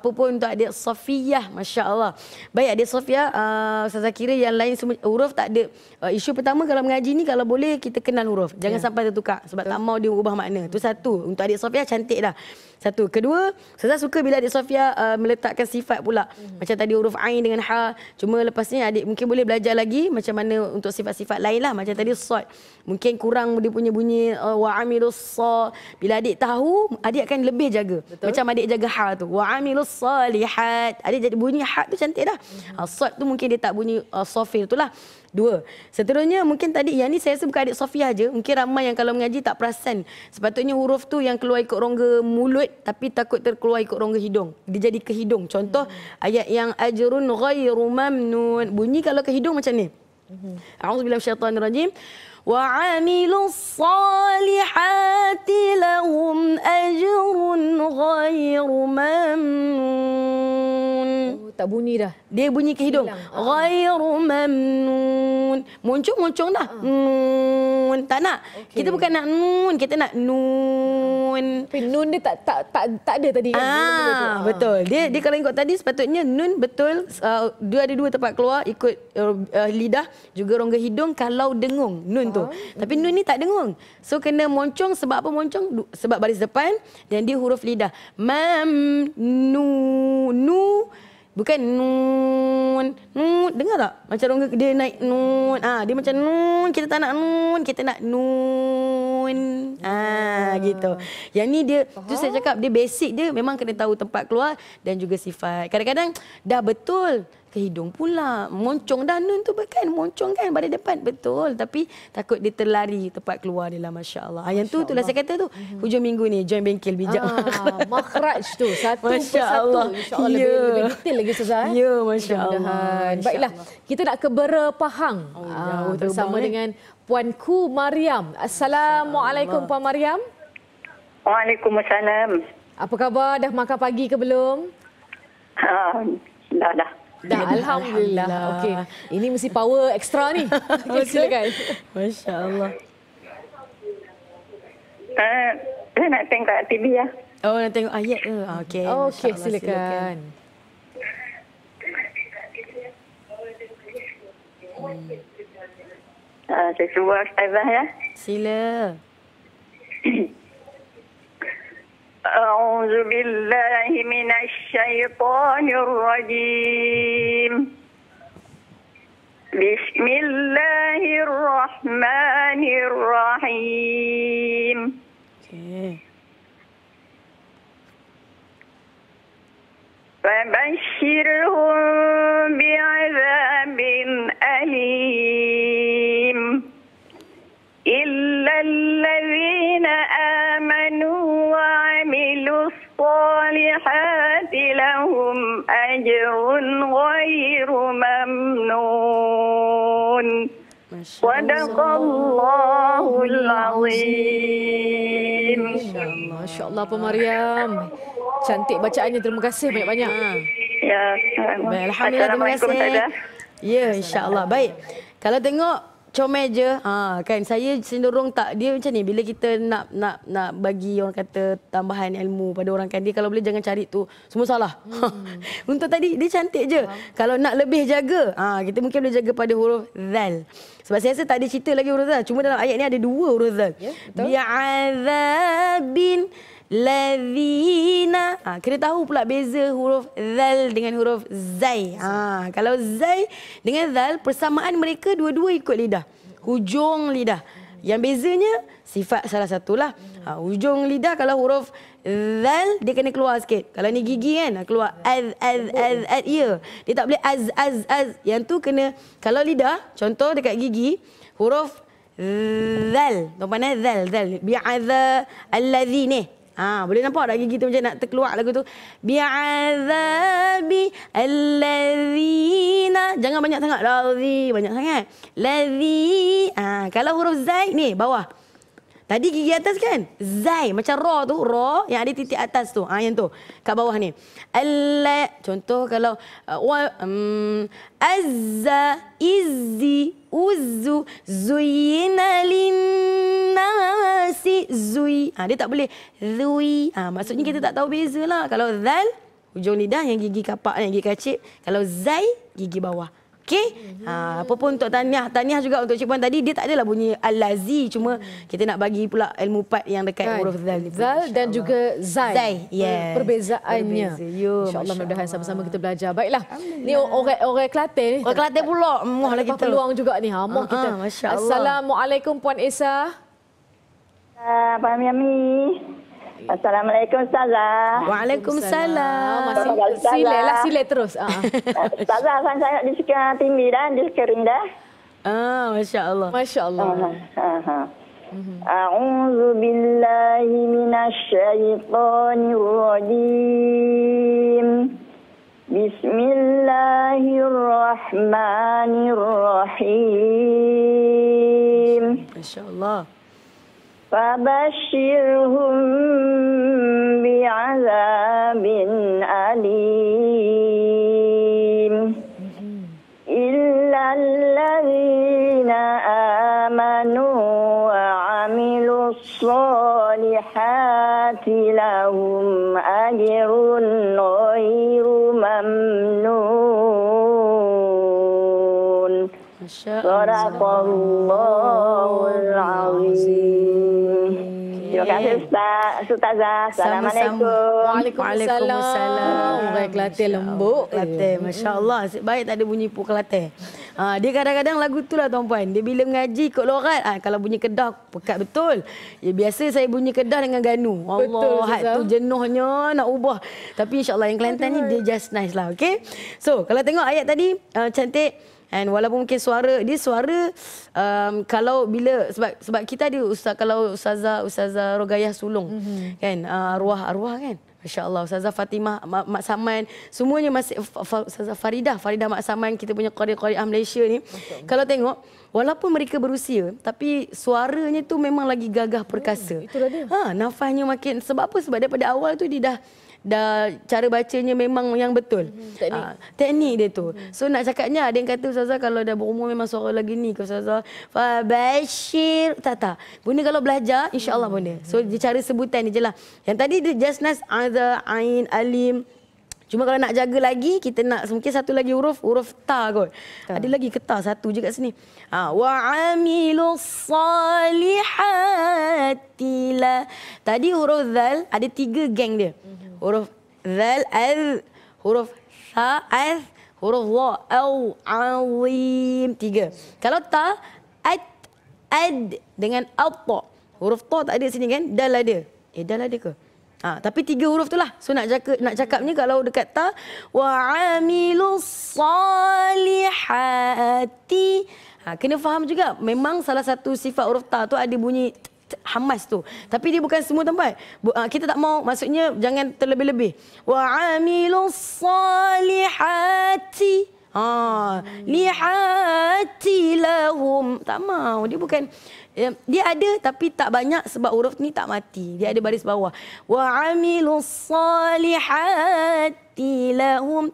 Apa pun untuk adik Safiyah Masya Allah Baik adik Safiyah uh, ah, Ustazah kira yang lain semua Huruf tak ada uh, Isu pertama kalau mengaji ni Kalau boleh kita kenal huruf Jangan yeah. sampai tertukar Sebab Betul. tak mau dia ubah makna Itu satu Untuk adik Safiyah cantik dah satu. Kedua, saya suka bila adik Sofia uh, meletakkan sifat pula. hmm Macam tadi huruf Ain dengan Ha. Cuma lepas ni adik mungkin boleh belajar lagi macam mana untuk sifat-sifat lain lah. Macam tadi sod. Mungkin kurang dia punya bunyi uh, wa'amilus sod. Bila adik tahu, adik akan lebih jaga. Betul. Macam adik jaga ha tu. Wa'amilus salihat. Adik jadi bunyi ha tu cantik dah. Mm-hmm. Uh, sod tu mungkin dia tak bunyi uh, sofil tu lah. Dua. Seterusnya mungkin tadi yang ni saya rasa bukan adik Sofia aja. Mungkin ramai yang kalau mengaji tak perasan. Sepatutnya huruf tu yang keluar ikut rongga mulut tapi takut terkeluar ikut rongga hidung. Dia jadi ke hidung. Contoh hmm. ayat yang ajrun ghairu mamnun. Bunyi kalau ke hidung macam ni. Hmm. A'udzubillahi minasyaitanirrajim. وعملوا الصالحات لهم أجر غير ممنون oh, tak bunyi dah. Dia bunyi ke hidung. Ah. Ghairu mamnun. Muncung-muncung dah. Ah. Nun. Tak nak. Okay. Kita bukan nak nun. Kita nak nun. Ah. Tapi nun dia tak, tak, tak, tak ada tadi. Kan? Ah, kan? Dia betul. Dia, dia kalau ikut tadi sepatutnya nun betul. Uh, dua ada dua tempat keluar. Ikut uh, lidah. Juga rongga hidung. Kalau dengung. Nun ah. tu tu. Hmm. Tapi nun ni tak dengung. So kena moncong sebab apa moncong? Sebab baris depan dan dia huruf lidah. Mam nu nu bukan nun nun dengar tak macam rongga dia naik nun ah ha, dia macam nun kita tak nak nun kita nak nun ah ha, hmm. gitu yang ni dia tu saya cakap dia basic dia memang kena tahu tempat keluar dan juga sifat kadang-kadang dah betul ke hidung pula. Moncong dah nun tu kan, moncong kan pada depan. Betul, tapi takut dia terlari tempat keluar dia lah, Masya Allah. Masya ah, yang tu, Allah. tu lah saya kata tu, mhm. hujung minggu ni, join bengkel bijak. Ah, makhraj tu, satu Masya persatu. Masya Allah. Insya Allah lebih, ya. detail lagi, Ustazah. Eh. Ya, Masya Allah. Masya Baiklah, kita nak ke Berpahang oh, ah, ya, bersama terbang, eh. dengan eh. Puan Ku Mariam. Assalamualaikum, Puan Mariam. Waalaikumsalam. Apa khabar? Dah makan pagi ke belum? Ha, dah, dah. Dah, Alhamdulillah. Alhamdulillah. Okey. Ini mesti power ekstra ni. Okay, silakan. Masya Allah. Uh, eh, eh, nak tengok kat TV ya. Oh, nak tengok ayat ke? Ah, okey. Okey, silakan. silakan. Hmm. Uh, saya suruh Ustazah ya. Sila. أعوذ بالله من الشيطان الرجيم بسم الله الرحمن الرحيم فبشرهم بعذاب أليم لهم أجر غير ممنون صدق الله العظيم Masya Allah, Puan Mariam. Cantik bacaannya. Terima kasih banyak-banyak. Ya. ya Baik, Alhamdulillah. Terima kasih. Ya, insyaAllah. Baik. Kalau tengok, comel je ha kan saya cenderung tak dia macam ni bila kita nak nak nak bagi orang kata tambahan ilmu pada orang kan dia kalau boleh jangan cari tu semua salah hmm. untuk tadi dia cantik je ha. kalau nak lebih jaga ha kita mungkin boleh jaga pada huruf zal sebab saya rasa tak ada cerita lagi huruf zal cuma dalam ayat ni ada dua huruf zal ya yeah, betul bi'adzabin Lazina. Ha, ah, kena tahu pula beza huruf zal dengan huruf zai. Ha, kalau zai dengan zal, persamaan mereka dua-dua ikut lidah. Hujung lidah. Yang bezanya sifat salah satulah. Ha, hujung lidah kalau huruf zal dia kena keluar sikit. Kalau ni gigi kan keluar az az az az ya. Dia tak boleh az az az. Yang tu kena kalau lidah contoh dekat gigi huruf zal. Tuan pandai eh, zal zal bi'adha alladhi ni. Ha, boleh nampak tak gigi tu macam nak terkeluar lagu tu? Bi'azabi alladhina. Jangan banyak sangat. Ladhi. Banyak sangat. Ladhi. Ha, kalau huruf Zaid ni, bawah. Tadi gigi atas kan? Zai. Macam raw tu. Raw yang ada titik atas tu. Ah ha, yang tu. Kat bawah ni. Ala. Contoh kalau. Uh, wa, um, azza. Izzi. Uzu. Zuyina linnasi. Zui. Ah ha, dia tak boleh. Zui. Ah ha, maksudnya kita tak tahu beza lah. Kalau zal. Hujung lidah yang gigi kapak yang gigi kacip. Kalau zai. Gigi bawah. Okey? Ha, apa pun untuk Tahniah. Tahniah juga untuk Cik Puan tadi. Dia tak adalah bunyi Al-Lazi. Cuma hmm. kita nak bagi pula ilmu pad yang dekat kan. huruf Zal. Zal dan juga Zai. Zai. Yes. Perbezaannya. InsyaAllah mudah-mudahan sama-sama kita belajar. Baiklah. Ini orang-orang Kelantan. Orang Kelantan pula. Muah lah kita. Peluang juga ni. Ha, uh kita. Ah, Assalamualaikum Puan Esa. Uh, ah, Pak Amin Assalamualaikum Ustazah. Waalaikumsalam. Masih sila lah sila terus. Ah. Ustazah saya nak di sekian timi dan di sekian dah. Ah, Masya Allah. Masya Allah. Uh -huh. Uh -huh. A'udhu billahi minasyaitanir rajim. Bismillahirrahmanirrahim. Masya Allah. فبشرهم بعذاب أليم إلا الذين آمنوا وعملوا الصالحات لهم أجر غير ممنون Assalamualaikum. Assalamualaikum. Waalaikumsalam. Baik Kelate lembuk. Kelate, masya-Allah. baik tak ada bunyi pu Kelate. Ha, dia kadang-kadang lagu tu lah tuan-puan. Dia bila mengaji ikut lorat. Ha, kalau bunyi kedah, pekat betul. Ya, biasa saya bunyi kedah dengan ganu. Allah, betul, hat tu jenuhnya nak ubah. Tapi insyaAllah yang Kelantan ni dia just nice lah. Okay? So, kalau tengok ayat tadi, uh, cantik. And walaupun mungkin suara dia suara um, kalau bila sebab sebab kita ada ustaz kalau ustazah ustazah Rogayah Sulung mm-hmm. kan uh, arwah arwah kan InsyaAllah Ustazah Fatimah Mak Saman Semuanya masih Ustazah Faridah Faridah Mak Saman Kita punya Qari-Qari Ah Malaysia ni Betul. Kalau tengok Walaupun mereka berusia Tapi suaranya tu Memang lagi gagah perkasa hmm, Itulah dia ha, Nafahnya makin Sebab apa? Sebab daripada awal tu Dia dah dah cara bacanya memang yang betul. Hmm, teknik. Uh, teknik dia tu. Hmm. So nak cakapnya ada yang kata Ustazah kalau dah berumur memang suara lagi ni ke Fa Fabashir. Tak tak. Bunda kalau belajar insyaAllah hmm. bunda. So dia cara sebutan ni je lah. Yang tadi dia just nas Aza, Ain, Alim. Cuma kalau nak jaga lagi, kita nak mungkin satu lagi huruf, huruf ta kot. Ta. Ada lagi ke ta, satu je kat sini. Ha, Wa amilus salihatila. Tadi huruf zal, ada tiga geng dia. Mhm. Huruf ذل az, huruf ثا أذ حروف ظا أو عظيم تiga kalau ta ad ad dengan at huruf ta tak ada sini kan dal ada eh dal ada ke ha, tapi tiga huruf tu lah so nak cakap nak cakap ni kalau dekat ta wa amilus salihati ha, kena faham juga memang salah satu sifat huruf ta tu ada bunyi t, Hamas tu. Tapi dia bukan semua tempat. Ah, kita tak mau maksudnya jangan terlebih-lebih. Wa amilus salihati. Ha, lihati lahum. Tak mau. Dia bukan ya, dia ada tapi tak banyak sebab huruf ni tak mati. Dia ada baris bawah. Wa amilus salihati lahum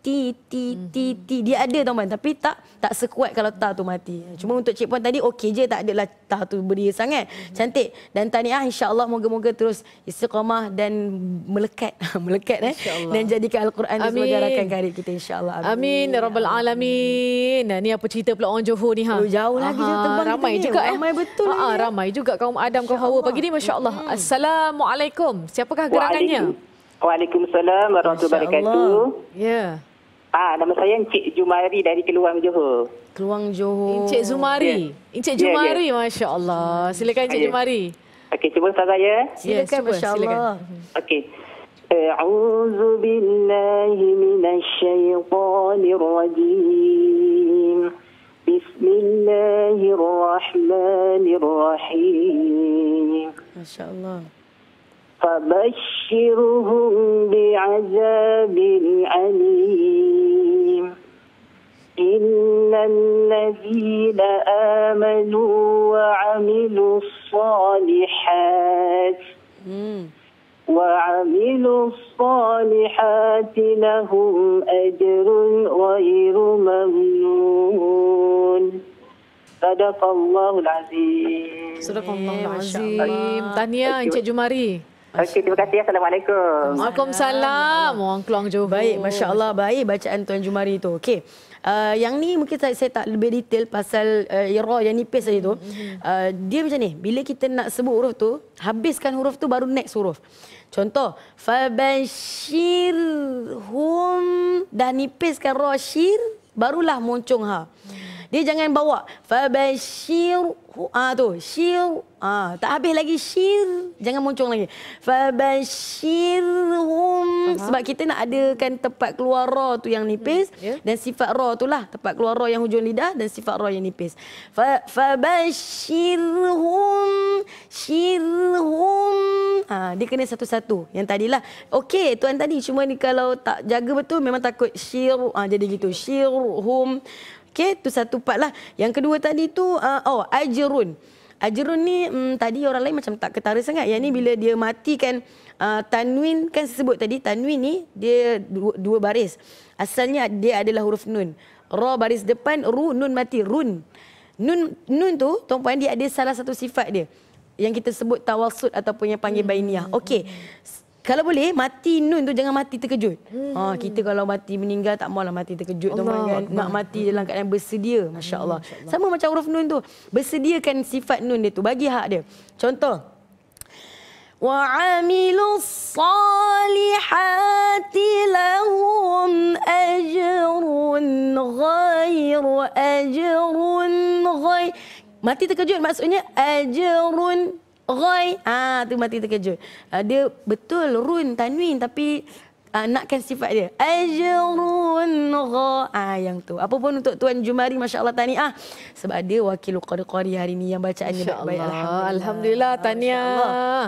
ti ti ti mhm. ti dia ada tuan tapi tak tak sekuat kalau ta tu mati cuma untuk cik puan tadi okey je tak adalah ta tu beri sangat mhm. cantik dan tahniah Allah moga-moga terus istiqamah dan melekat melekat eh dan jadikan al-Quran sebagai rakan karib kita insyaallah amin amin ya rabbal alamin nah, ni apa cerita pula orang johor ni ha oh, jauh lagi jauh terbang ramai kita juga ni. Eh. ramai betul ha, ha, ni. ramai juga kaum adam kaum hawa pagi ni Allah. hmm. assalamualaikum siapakah gerakannya Waalaikumsalam warahmatullahi wabarakatuh. Ya. Yeah. Ah, nama saya Encik Jumari dari Keluang Johor. Keluang Johor. Encik Zumari. Yeah. Encik Jumari, yeah, yeah. Masya Allah. Silakan Encik yeah. Jumari. Okey, cuba saya. Silakan, yeah, Masya Allah. Okey. أعوذ بالله من الشيطان الرجيم بسم الله الرحمن فبشرهم بعذاب أليم إن الذين آمنوا وعملوا الصالحات وعملوا الصالحات لهم أجر غير ممنون صدق الله العظيم صدق الله العظيم تانيا انت جماري Okey, terima kasih. Assalamualaikum. Waalaikumsalam. Wang Kelong Johor. Baik, Masya Allah. Baik bacaan Tuan Jumari itu. Okey. Uh, yang ni mungkin saya, saya tak lebih detail pasal uh, Ira yang nipis tadi tu. Mm-hmm. Uh, dia macam ni. Bila kita nak sebut huruf tu, habiskan huruf tu baru next huruf. Contoh, fa Fabashirhum dah nipiskan Rashir, barulah moncong ha. Dia jangan bawa fabashir ah tu, syir ah tak habis lagi syir. Jangan muncung lagi. Fabashirhum sebab kita nak adakan tempat keluar ra tu yang nipis hmm. yeah. dan sifat ra tu lah tempat keluar ra yang hujung lidah dan sifat ra yang nipis. Fabashirhum syirhum Ha, ah, dia kena satu-satu yang tadilah. Okey, tuan tadi cuma ni kalau tak jaga betul memang takut syir ha, ah, jadi gitu. Syirhum. Okey, tu satu part lah. Yang kedua tadi tu, uh, oh, Ajrun. Ajrun ni um, tadi orang lain macam tak ketara sangat. Yang ni bila dia matikan uh, Tanwin kan sebut tadi. Tanwin ni dia dua, dua baris. Asalnya dia adalah huruf Nun. Ra baris depan, Ru, Nun mati. Run. Nun, nun tu, Tuan Puan, dia ada salah satu sifat dia. Yang kita sebut tawasud ataupun yang panggil hmm. bainiyah. Okey. Kalau boleh mati nun tu jangan mati terkejut. Hmm. Ha kita kalau mati meninggal tak maulah mati terkejut tu kan. Nak mati hmm. dalam keadaan bersedia, masya-Allah. Hmm, Sama macam huruf nun tu. Bersediakan sifat nun dia tu, bagi hak dia. Contoh wa amilus salihati lahum ajrun ghairu ajrun ghair mati terkejut maksudnya ajrun Roy. Ah ha, tu mati terkejut. Uh, dia betul run tanwin tapi uh, nakkan sifat dia. Ajrun ro. Ah yang tu. Apa pun untuk Tuan Jumari masya-Allah tahniah. Sebab dia wakil qari hari ini yang bacaannya baik, baik alhamdulillah. Alhamdulillah tahniah.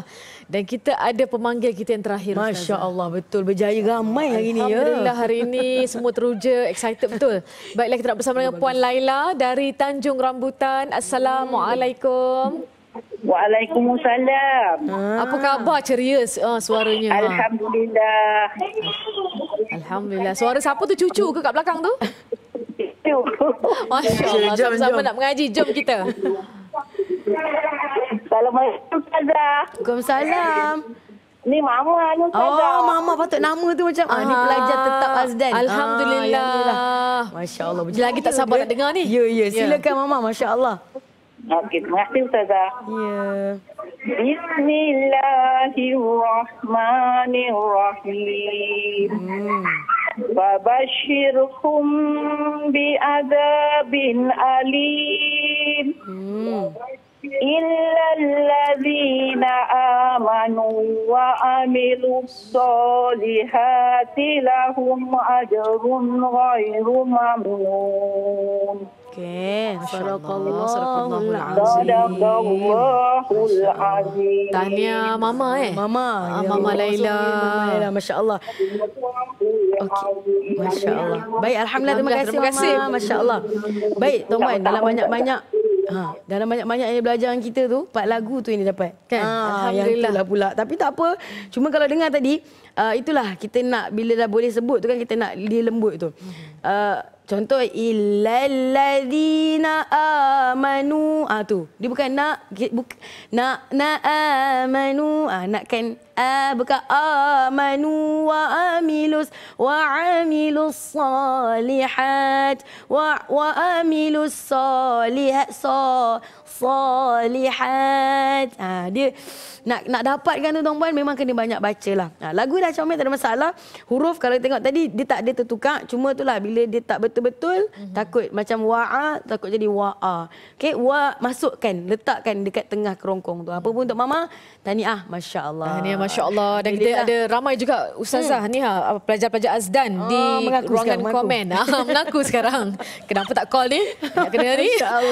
Dan kita ada pemanggil kita yang terakhir. Masya Allah betul berjaya ramai hari ini. Ya. Alhamdulillah ya. hari ini semua teruja excited betul. Baiklah kita nak bersama dengan Puan Laila dari Tanjung Rambutan. Assalamualaikum. Hmm. Waalaikumsalam. Ah. Apa khabar ceria Oh suaranya? Alhamdulillah. Alhamdulillah. Suara siapa tu cucu ke kat belakang tu? Cucu. Masya Allah. Jom, sama nak mengaji. Jom kita. Assalamualaikum. Waalaikumsalam. Ni mama ni Ustazah. Oh, mama patut nama tu macam ah, ni ah. pelajar tetap Azdan. Alhamdulillah. Ah, Masya-Allah. Lagi tak sabar nak dengar ni. Ya, ya. ya. Silakan yeah. mama, masya-Allah. Okey, terima kasih Ustazah. Ya. Bismillahirrahmanirrahim. Babashirhum hmm. bi adabin alim. إلا الذين آمنوا وعملوا الصالحات لهم أجر غير ممنون. Tahniah Mama eh? Mama. Ah, ya, Mama Laila. Laila, Masya Allah. Okay. Masya Allah. Baik, Alhamdulillah. Terima kasih, terima kasih. Mama. Masya Allah. Baik, Tuan Puan, dalam banyak-banyak Ha, dalam banyak-banyak yang belajar kita tu, empat lagu tu yang dia dapat. Kan? Ha, Alhamdulillah. Yang pula. Tapi tak apa. Cuma kalau dengar tadi, uh, itulah kita nak bila dah boleh sebut tu kan kita nak dia lembut tu. Uh, contoh illallazina amanu ah tu dia bukan nak buk, nak nak amanu ah nak kan ah bukan amanu wa ah. يدرس وعملوا الصالحات وعملوا الصالحات صالحات ha, dia nak nak dapatkan tu tuan-tuan memang kena banyak baca lah ah, lagu dah comel tak ada masalah huruf kalau tengok tadi dia tak ada tertukar cuma tu lah bila dia tak betul-betul mm-hmm. takut macam wa'a takut jadi wa'a ok wa masukkan letakkan dekat tengah kerongkong tu apa pun untuk mama tahniah masya-Allah tahniah masya-Allah dan kita ada ramai juga ustazah hmm. ni ha apa pelajar-pelajar Azdan oh, di ruangan sekarang, komen. Mengaku. Ah, ha, mengaku sekarang. Kenapa tak call ni? Nak kena ni?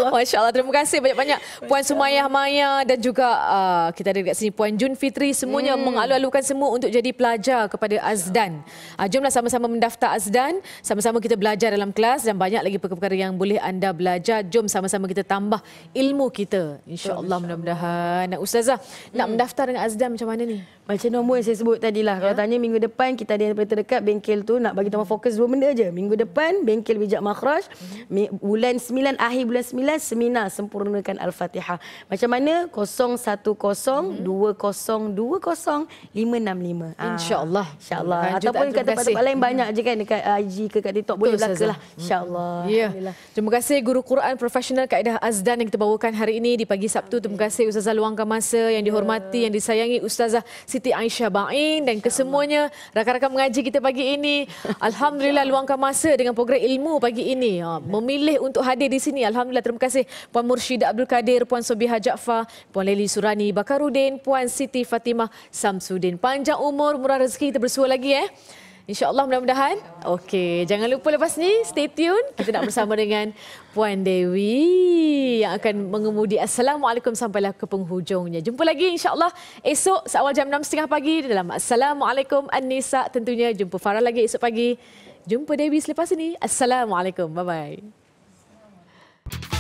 Masya Allah. Terima kasih banyak-banyak. Puan Sumayah Maya dan juga uh, kita ada dekat sini Puan Jun Fitri. Semuanya hmm. mengalu-alukan semua untuk jadi pelajar kepada Azdan. Uh, jomlah sama-sama mendaftar Azdan. Sama-sama kita belajar dalam kelas dan banyak lagi perkara-perkara yang boleh anda belajar. Jom sama-sama kita tambah ilmu kita. InsyaAllah mudah-mudahan. Ustazah, hmm. nak mendaftar dengan Azdan macam mana ni? Macam nombor yang saya sebut tadi lah. Ya? Kalau tanya minggu depan kita ada yang terdekat dekat bengkel tu nak bagi tambah fokus dua benda je. Minggu depan bengkel bijak makhraj, bulan 9 akhir bulan 9 seminar sempurnakan al-Fatihah. Macam mana? 010202565. Ah, Insya-Allah. Insya-Allah. Ataupun kat tempat-tempat lain banyak je kan dekat uh, IG ke kat TikTok boleh belakalah. Insya-Allah. Hmm. Yeah. Ya. Terima kasih guru Quran profesional Kaedah Azdan yang kita bawakan hari ini di pagi Sabtu. Terima kasih Ustazah luangkan masa yang dihormati ya. yang disayangi Ustazah Siti Aisyah Bain dan kesemuanya rakan-rakan mengaji kita kita pagi ini. Alhamdulillah luangkan masa dengan program ilmu pagi ini. Ha, memilih untuk hadir di sini. Alhamdulillah terima kasih Puan Murshid Abdul Kadir, Puan Sobiha Jaafar, Puan Leli Surani Bakarudin, Puan Siti Fatimah Samsudin. Panjang umur, murah rezeki kita bersua lagi. eh. Ya. InsyaAllah mudah-mudahan. Okey, jangan lupa lepas ni stay tune. Kita nak bersama dengan Puan Dewi yang akan mengemudi. Assalamualaikum sampailah ke penghujungnya. Jumpa lagi insyaAllah esok seawal jam 6.30 pagi dalam Assalamualaikum an Tentunya jumpa Farah lagi esok pagi. Jumpa Dewi selepas ini. Assalamualaikum. Bye-bye.